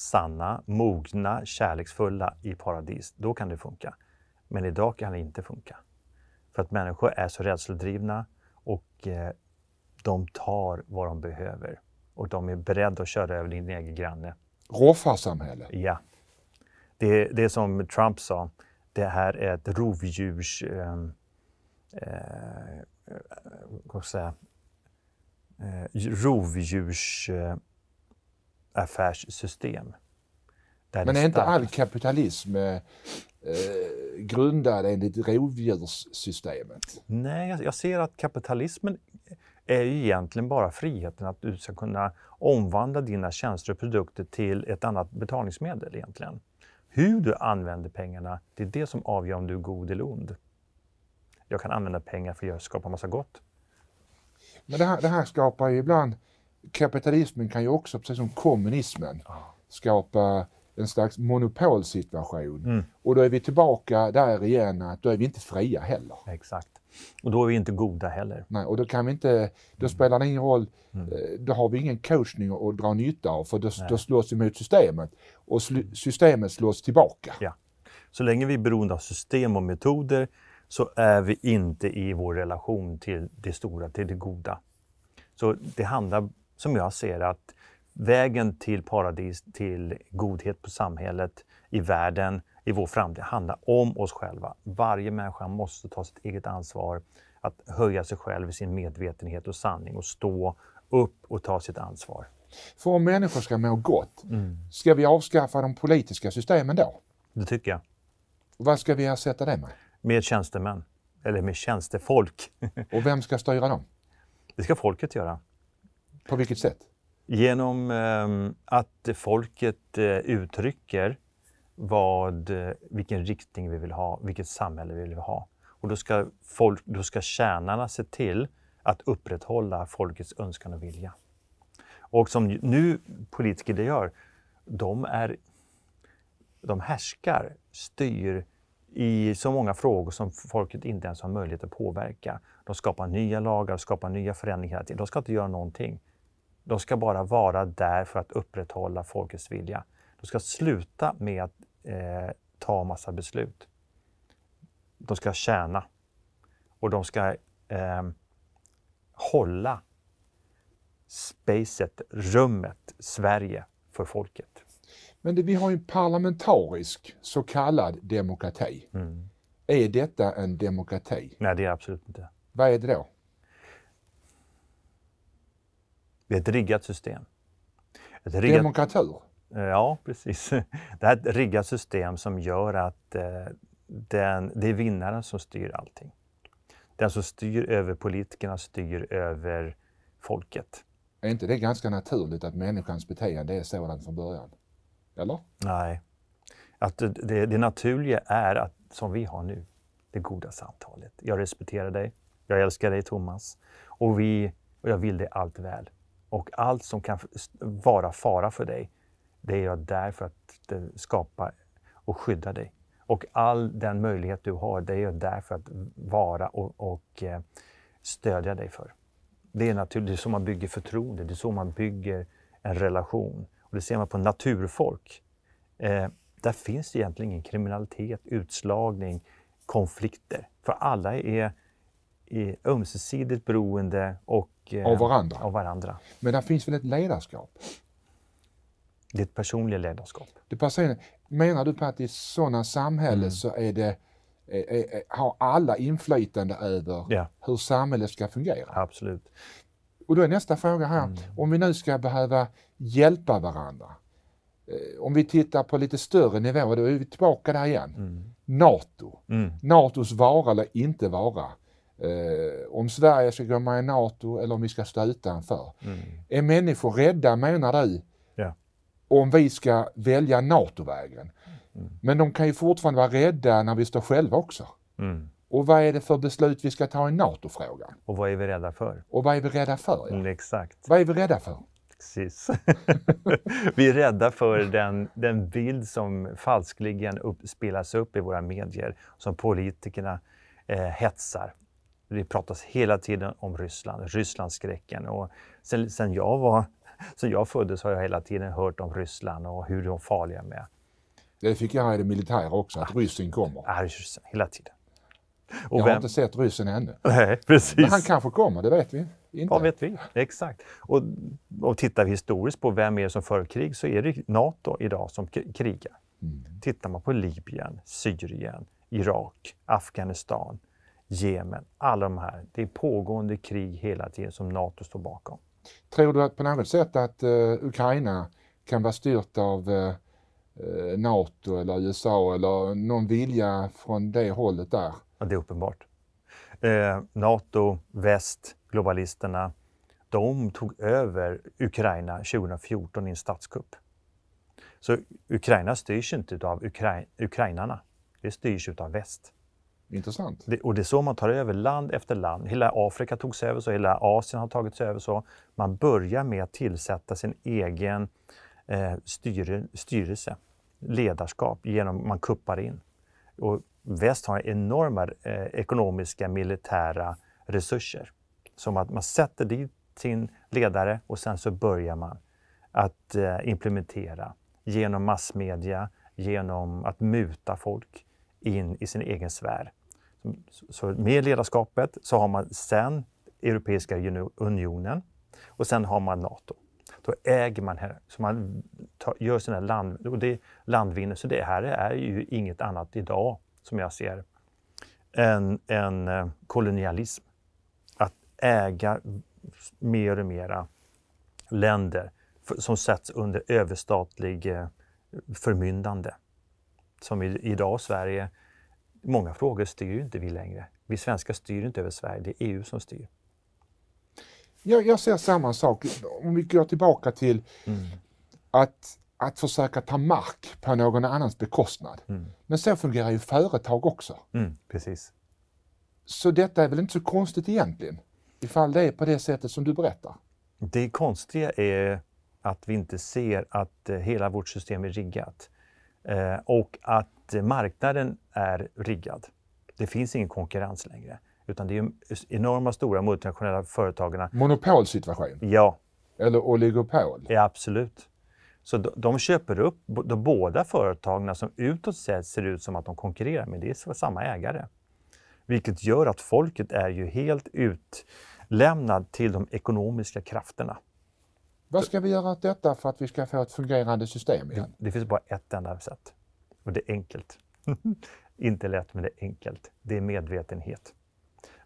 sanna, mogna, kärleksfulla i paradis, då kan det funka. Men idag kan det inte funka. För att människor är så rädslodrivna och eh, de tar vad de behöver. Och de är beredda att köra över din egen granne. Råfarsamhälle? Ja. Det, det är som Trump sa, det här är ett rovdjurs... Ehm, eh, eh, säga, eh, rovdjurs... Eh, affärssystem. Men är inte all kapitalism eh, eh, grundad enligt rovdjurssystemet? Nej, jag, ser att kapitalismen är ju egentligen bara friheten att du ska kunna omvandla dina tjänster och produkter till ett annat betalningsmedel egentligen. Hur du använder pengarna, det är det som avgör om du är god eller ond. Jag kan använda pengar för att skapa massa gott. Men det här, det här skapar ju ibland kapitalismen kan ju också, precis som kommunismen, skapa en slags monopolsituation. Mm. Och då är vi tillbaka där igen, att då är vi inte fria heller. Exakt. Och då är vi inte goda heller. Nej, och då kan vi inte, då mm. spelar det ingen roll, mm. Eh, då har vi ingen coachning att dra nytta av, för då, Nej. då slås vi mot systemet. Och sl systemet slås tillbaka. Ja. Så länge vi är beroende av system och metoder så är vi inte i vår relation till det stora, till det goda. Så det handlar som jag ser att vägen till paradis, till godhet på samhället, i världen, i vår framtid handlar om oss själva. Varje människa måste ta sitt eget ansvar att höja sig själv i sin medvetenhet och sanning och stå upp och ta sitt ansvar. För om människor ska må gott, mm. ska vi avskaffa de politiska systemen då? Det tycker jag. Vad ska vi ersätta det med? Med tjänstemän, eller med tjänstefolk. och vem ska styra dem? Det ska folket göra. På vilket sätt? Genom eh, att folket eh, uttrycker vad, eh, vilken riktning vi vill ha, vilket samhälle vi vill ha. Och då ska, folk, då ska kärnarna se till att upprätthålla folkets önskan och vilja. Och som nu politiker det gör, de, är, de härskar, styr i så många frågor som folket inte ens har möjlighet att påverka. De skapar nya lagar, skapar nya förändringar hela tiden. De ska inte göra någonting. De ska bara vara där för att upprätthålla folkets vilja. De ska sluta med att eh, ta massa beslut. De ska tjäna och de ska eh, hålla spacet, rummet, Sverige för folket. Men det, vi har ju en parlamentarisk så kallad demokrati. Mm. Är detta en demokrati? Nej, det är absolut inte. Vad är det då? Det är ett riggat system. Ett riggat... Demokratur? Eh, ja, precis. Det är ett riggat system som gör att eh, den, det är vinnaren som styr allting. Den som styr över politikerna styr över folket. Är inte det ganska naturligt att människans beteende är sådant från början? Eller? Nej. Att det, det naturliga är att, som vi har nu, det goda samtalet. Jag respekterar dig. Jag älskar dig, Thomas. Och, vi, och jag vill dig allt väl. Och allt som kan vara fara för dig, det är jag där för att skapa och skydda dig. Och all den möjlighet du har, det är jag där för att vara och, och eh, stödja dig för. Det är naturligtvis så man bygger förtroende, det är så man bygger en relation. Och det ser man på naturfolk. Eh, där finns egentligen ingen kriminalitet, utslagning, konflikter. För alla är i ömsesidigt beroende och eh, av, varandra. av varandra. Men där finns väl ett ledarskap? Ditt personliga ledarskap. Det personliga. Menar du på att i sådana samhällen mm. så är det, är, eh, är, eh, eh, har alla inflytande över ja. hur samhället ska fungera? Absolut. Och då är nästa fråga här, mm. om vi nu ska behöva hjälpa varandra. Om vi tittar på lite större nivå, då är vi tillbaka där igen. Mm. Nato. Mm. Natos vara eller inte vara. Eh, om Sverige ska gå med i NATO eller om vi ska stå utanför. Mm. Är människor rädda, menar du, ja. om vi ska välja NATO-vägen? Mm. Men de kan ju fortfarande vara rädda när vi står själva också. Mm. Och vad är det för beslut vi ska ta i NATO-frågan? Och vad är vi rädda för? Och vad är vi rädda för? Ja? Mm, exakt. Vad är vi rädda för? Precis. vi är rädda för den, den bild som falskligen upp, spelas upp i våra medier, som politikerna eh, hetsar. Det pratas hela tiden om Ryssland, Rysslandsskräcken. Och sen, sen, jag var, sen jag föddes har jag hela tiden hört om Ryssland och hur de farliga med. Det fick jag i det militära också, att ryssen kommer. Ja, ryssen, hela tiden. Och jag har inte sett ryssen ännu. Nej, precis. Men han kanske kommer, det vet vi inte. Vad vet vi? Exakt. Och, och tittar vi historiskt på vem är som för krig så är det Nato idag som krigar. Mm. Tittar man på Libyen, Syrien, Irak, Afghanistan, Jemen, alla de här. Det är pågående krig hela tiden som NATO står bakom. Tror du att på något sätt att uh, Ukraina kan vara styrt av uh, NATO eller USA eller någon vilja från det hållet där? Ja, det är uppenbart. Uh, NATO, väst, globalisterna, de tog över Ukraina 2014 i en statskupp. Så Ukraina styrs inte av Ukra ukrainarna, det styrs av väst. Intressant. Det, och det är så man tar över land efter land. Hela Afrika tog sig över så, hela Asien har tagit sig över så. Man börjar med att tillsätta sin egen eh, styre, styrelse, ledarskap, genom att man kuppar in. Och väst har enorma eh, ekonomiska, militära resurser. Som att man sätter dit sin ledare och sen så börjar man att eh, implementera genom massmedia, genom att muta folk in i sin egen sfär. Så med ledarskapet så har man sen Europeiska unionen och sen har man Nato. Då äger man här, så man tar, gör sina land, och det, landvinner. Så det här är ju inget annat idag, som jag ser, än, än eh, kolonialism. Att äga mer och mera länder som sätts under överstatlig eh, förmyndande. Som idag Sverige många frågor styr ju inte vi längre. Vi svenskar styr inte över Sverige, det är EU som styr. Jag, jag ser samma sak. Om vi går tillbaka till mm. att, att försöka ta mark på någon annans bekostnad. Mm. Men så fungerar ju företag också. Mm, precis. Så detta är väl inte så konstigt egentligen? Ifall det är på det sättet som du berättar. Det konstiga är att vi inte ser att eh, hela vårt system är riggat. Eh, och att marknaden är riggad. Det finns ingen konkurrens längre. Utan det är enorma stora multinationella företagen. Monopolsituation? Ja. Eller oligopol? Ja, absolut. Så de, de köper upp de båda företagen som utåt sett ser ut som att de konkurrerar, men det är samma ägare. Vilket gör att folket är ju helt utlämnad till de ekonomiska krafterna. Vad ska vi göra åt detta för att vi ska få ett fungerande system igen? Det, det finns bara ett enda sätt och det är enkelt. Inte lätt, men det är enkelt. Det är medvetenhet.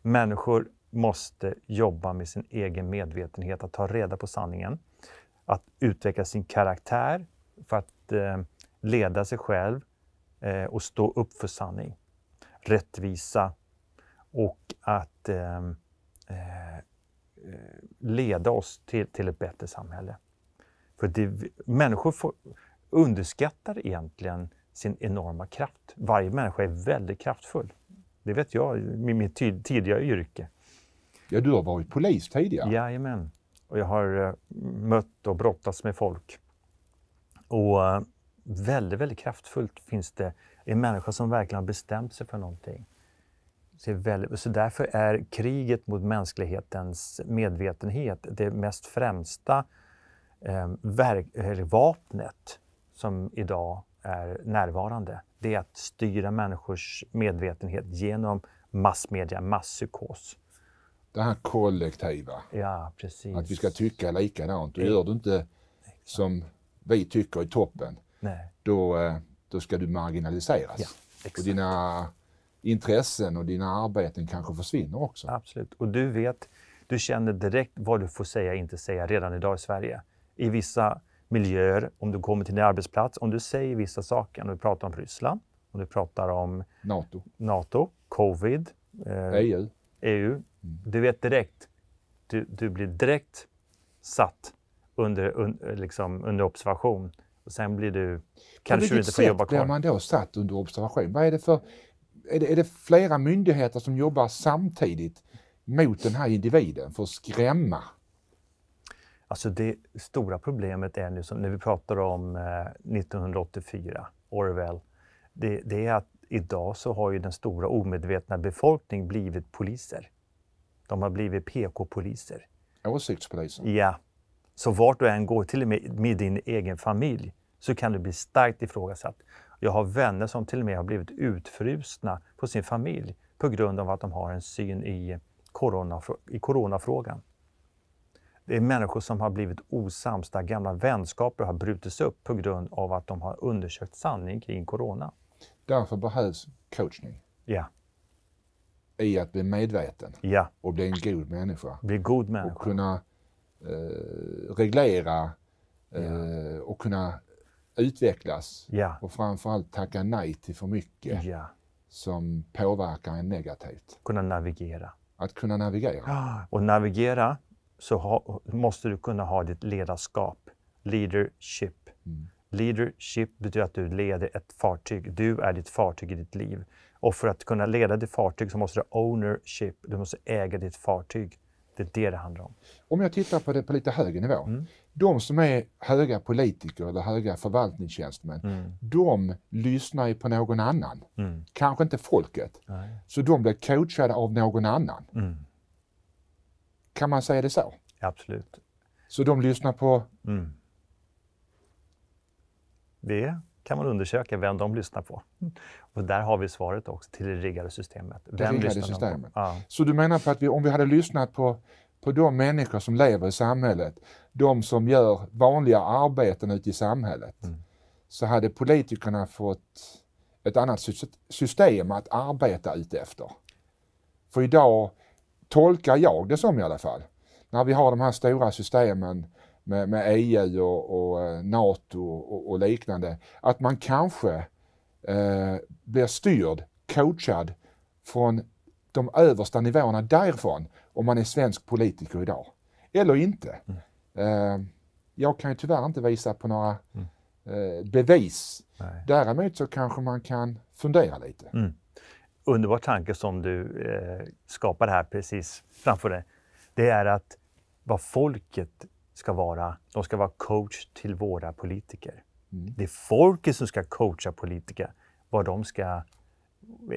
Människor måste jobba med sin egen medvetenhet, att ta reda på sanningen, att utveckla sin karaktär för att eh, leda sig själv eh, och stå upp för sanning, rättvisa och att eh, eh Eh, leda oss till, till ett bättre samhälle. För det, människor får, underskattar egentligen sin enorma kraft. Varje människa är väldigt kraftfull. Det vet jag i mitt tidigare yrke. Ja, du har varit polis tidigare? Jajamän. Och jag har eh, mött och brottats med folk. Och eh, väldigt, väldigt kraftfullt finns det en människa som verkligen har bestämt sig för någonting. Så därför är kriget mot mänsklighetens medvetenhet det mest främsta eh, vapnet som idag är närvarande. Det är att styra människors medvetenhet genom massmedia, masspsykos. Det här kollektiva. Ja, precis. Att vi ska tycka likadant. Och gör du inte som vi tycker i toppen, Nej. Då, eh, då ska du marginaliseras. Ja, och dina intressen och dina arbeten kanske försvinner också. Absolut. Och du vet, du känner direkt vad du får säga och inte säga redan idag i Sverige. I vissa miljöer, om du kommer till din arbetsplats, om du säger vissa saker, om du pratar om Ryssland, om du pratar om NATO, NATO covid, eh, EU. EU. Mm. Du vet direkt, du, du blir direkt satt under, un, liksom, under observation. Och sen blir du, kanske du inte får jobba kvar. På vilket sätt blir man då satt under observation? Vad är det för är det, är det flera myndigheter som jobbar samtidigt mot den här individen för att skrämma? Alltså det stora problemet är nu, som när vi pratar om 1984, eh, Orwell, det, det är att idag så har ju den stora omedvetna befolkningen blivit poliser. De har blivit PK-poliser. Åsiktspoliser? Ja. Så vart du än går, till och med med din egen familj, så kan du bli starkt ifrågasatt. Jag har vänner som till och med har blivit utfrusna på sin familj på grund av att de har en syn i, corona, i coronafrågan. Det är människor som har blivit osams, där gamla vänskaper har brutits upp på grund av att de har undersökt sanning kring corona. Därför behövs coachning. Ja. I att bli medveten ja. och bli en god människa. Bli god människa. Och kunna eh, reglera eh, ja. och kunna utvecklas ja. och framförallt tacka nej till för mycket ja. som påverkar en negativt. Kunna navigera. Att kunna navigera. Ja, och navigera så ha, måste du kunna ha ditt ledarskap, leadership. Mm. Leadership betyder att du leder ett fartyg. Du är ditt fartyg i ditt liv. Och för att kunna leda ditt fartyg så måste du ha ownership. Du måste äga ditt fartyg. Det är det det handlar om. Om jag tittar på det på lite högre nivå. Mm. De som är höga politiker eller höga förvaltningstjänstemän, mm. de lyssnar ju på någon annan. Mm. Kanske inte folket. Nej. Så de blir coachade av någon annan. Mm. Kan man säga det så? Absolut. Så de lyssnar på? Mm. Det kan man undersöka vem de lyssnar på. Och där har vi svaret också till det riggade systemet. Vem det riggade systemet. Ja. Så du menar på att vi, om vi hade lyssnat på, på de människor som lever i samhället, de som gör vanliga arbeten ute i samhället, mm. så hade politikerna fått ett annat system att arbeta utefter. För idag tolkar jag det som i alla fall, när vi har de här stora systemen med, med EU och, och eh, NATO och, och, liknande, att man kanske eh, blir styrd, coachad från de översta nivåerna därifrån om man är svensk politiker idag. Eller inte. Mm. Eh, jag kan ju tyvärr inte visa på några mm. eh, bevis. Nej. Däremot så kanske man kan fundera lite. Mm. Underbar tanke som du eh, skapar här precis framför dig. Det är att vad folket ska vara, de ska vara coach till våra politiker. Mm. Det är folket som ska coacha politiker, vad de ska,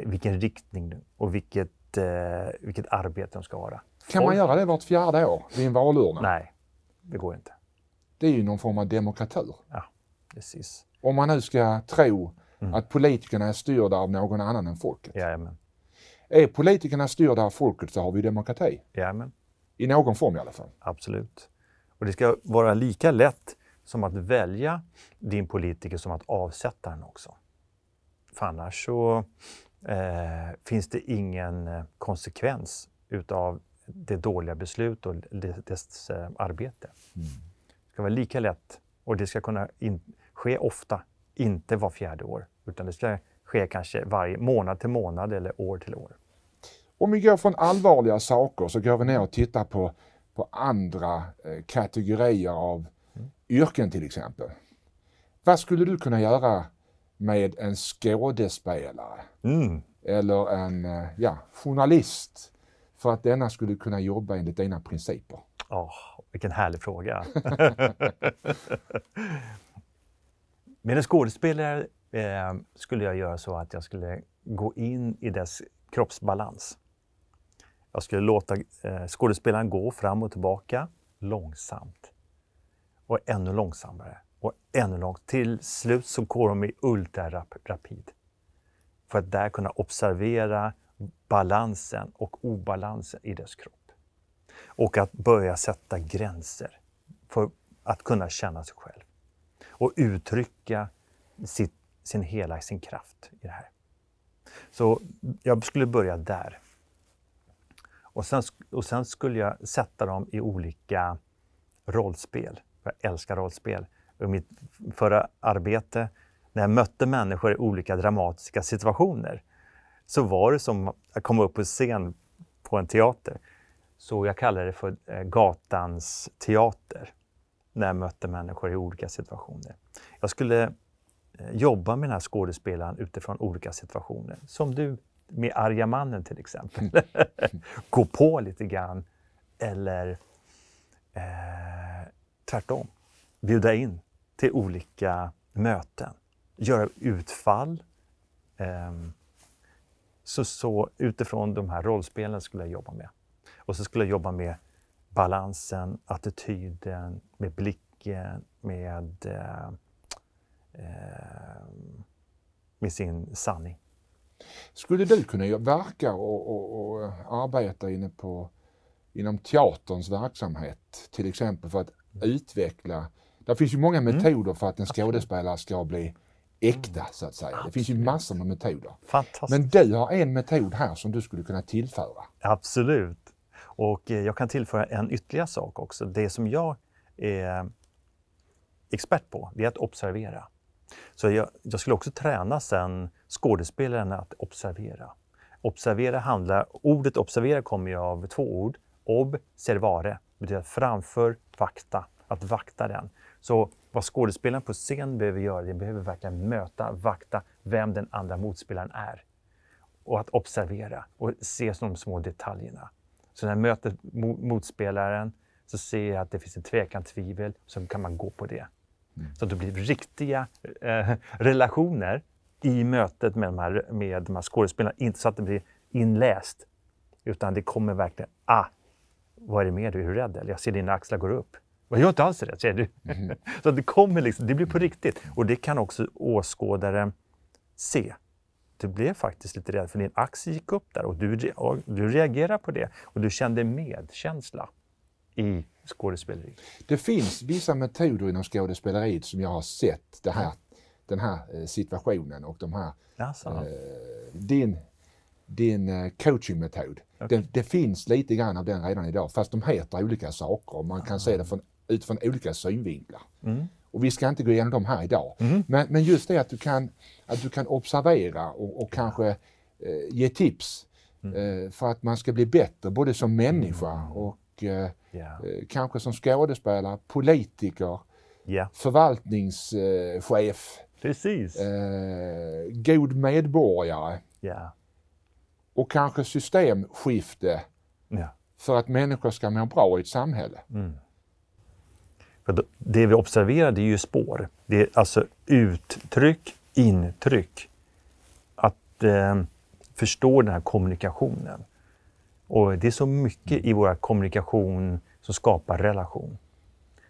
vilken riktning och vilket, eh, vilket arbete de ska vara. Kan Folk... man göra det vart fjärde år vid en valurna? Nej, det går inte. Det är ju någon form av demokratur. Ja, precis. Om man nu ska tro mm. att politikerna är styrda av någon annan än folket. Jajamän. Är politikerna styrda av folket så har vi demokrati. Jajamän. I någon form i alla fall. Absolut. Och det ska vara lika lätt som att välja din politiker som att avsätta den också. För annars så eh, finns det ingen eh, konsekvens utav det dåliga beslut och dess eh, arbete. Mm. Det ska vara lika lätt och det ska kunna in, ske ofta, inte var fjärde år, utan det ska ske kanske varje månad till månad eller år till år. Om vi går från allvarliga saker så går vi ner och tittar på på andra eh, kategorier av yrken till exempel. Vad skulle du kunna göra med en skådespelare? Mm. Eller en eh, ja, journalist? För att denna skulle kunna jobba enligt dina principer? Oh, vilken härlig fråga. med en skådespelare eh, skulle jag göra så att jag skulle gå in i dess kroppsbalans. Jag skulle låta eh, skådespelaren gå fram och tillbaka långsamt. Och ännu långsammare och ännu långsammare. Till slut så går de i ultrarapid. För att där kunna observera balansen och obalansen i dess kropp. Och att börja sätta gränser för att kunna känna sig själv. Och uttrycka sitt, sin hela sin kraft i det här. Så jag skulle börja där. Och sen, och sen skulle jag sätta dem i olika rollspel. Jag älskar rollspel. I mitt förra arbete, när jag mötte människor i olika dramatiska situationer, så var det som att komma upp på scen på en teater. Så jag kallade det för eh, gatans teater, när jag mötte människor i olika situationer. Jag skulle eh, jobba med den här skådespelaren utifrån olika situationer, som du med arga mannen till exempel. Mm. Gå på lite grann. Eller eh, tvärtom, bjuda in till olika möten. Göra utfall. Eh, så, så utifrån de här rollspelen skulle jag jobba med. Och så skulle jag jobba med balansen, attityden, med blicken, med, eh, ehm, med sin sanning. Skulle du kunna verka och, och, och eh, arbeta inne på, inom teaterns verksamhet till exempel för att mm. utveckla det finns ju många mm. metoder för att en skådespelare ska bli äkta, så att säga. Absolut. Det finns ju massor med metoder. Men du har en metod här som du skulle kunna tillföra. Absolut. Och eh, jag kan tillföra en ytterligare sak också. Det som jag är expert på, det är att observera. Så jag, jag skulle också träna sen skådespelaren att observera. Observera handlar, ordet observera kommer ju av två ord. Ob servare, betyder framför, vakta, att vakta den. Så vad skådespelaren på scen behöver göra, det behöver verkligen möta, vakta vem den andra motspelaren är. Och att observera och se de små detaljerna. Så när jag möter motspelaren så ser jag att det finns en tvekan, tvivel, så kan man gå på det. Mm. Så att det blir riktiga eh, relationer i mötet med de här, med de här skådespelarna. Inte så att det blir inläst, utan det kommer verkligen ah, vad är det med dig? Är du rädd? Eller jag ser dina axlar går upp. Jag är inte alls rädd, säger du. Mm. så det kommer liksom, det blir på riktigt. Och det kan också åskådaren se. Du blev faktiskt lite rädd för din axel gick upp där och du, och du reagerar på det. Och du kände medkänsla i skådespeleriet. Det finns vissa metoder inom skådespeleriet som jag har sett det här den här eh, situationen och de här... Alltså. Eh, din din eh, coachingmetod. Okay. Det, det, finns lite grann av den redan idag, fast de heter olika saker. och Man kan se det ah. från, utifrån olika synvinklar. Mm. Och vi ska inte gå igenom dem här idag. Mm. Men, men, just det att du kan, att du kan observera och, och kanske eh, ge tips mm. eh, för att man ska bli bättre, både som mm. människa och eh, yeah. kanske som skådespelare, politiker, yeah. förvaltningschef, Precis. Eh, god medborgare. Ja. Och kanske systemskifte ja. för att människor ska må bra i ett samhälle. Mm. För det vi observerar det är ju spår. Det är alltså uttryck, intryck. Att eh, förstå den här kommunikationen. Och det är så mycket i vår kommunikation som skapar relation.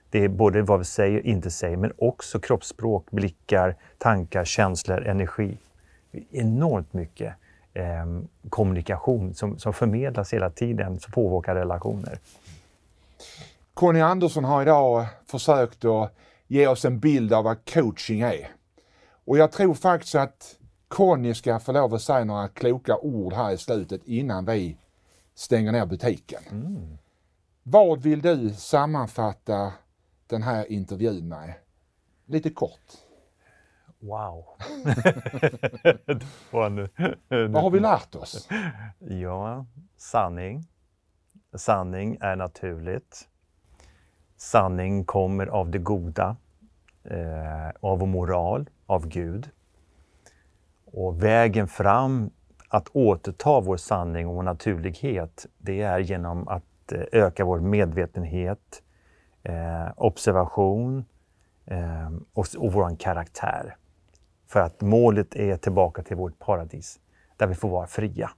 Det är både vad vi säger och inte säger, men också kroppsspråk, blickar, tankar, känslor, energi. Enormt mycket eh, kommunikation som, som förmedlas hela tiden, som påverkar relationer. Conny Andersson har idag försökt att ge oss en bild av vad coaching är. Och jag tror faktiskt att Conny ska få lov att säga några kloka ord här i slutet innan vi stänger ner butiken. Mm. Vad vill du sammanfatta den här intervjun med. Lite kort. Wow. Vad har vi lärt oss? Ja, sanning. Sanning är naturligt. Sanning kommer av det goda, eh, av moral, av Gud. Och vägen fram att återta vår sanning och vår naturlighet, det är genom att eh, öka vår medvetenhet, eh, observation eh, och, och vår karaktär. För att målet är tillbaka till vårt paradis, där vi får vara fria.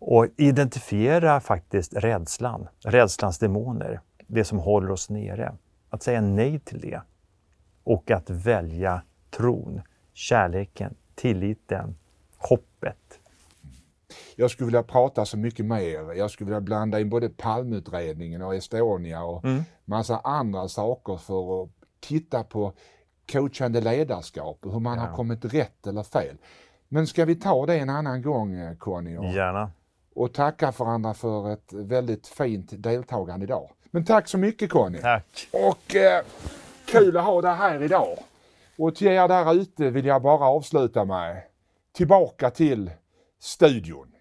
Och identifiera faktiskt rädslan, rädslans demoner, det som håller oss nere. Att säga nej till det och att välja tron, kärleken, tilliten, hoppet jag skulle vilja prata så mycket mer. Jag skulle vilja blanda in både palmutredningen och Estonia och mm. massa andra saker för att titta på coachande ledarskap och hur man ja. har kommit rätt eller fel. Men ska vi ta det en annan gång, Conny? Och, Gärna. Och tacka varandra för ett väldigt fint deltagande idag. Men tack så mycket, Conny. Tack. Och eh, kul att ha dig här idag. Och till er där ute vill jag bara avsluta med, tillbaka till studion.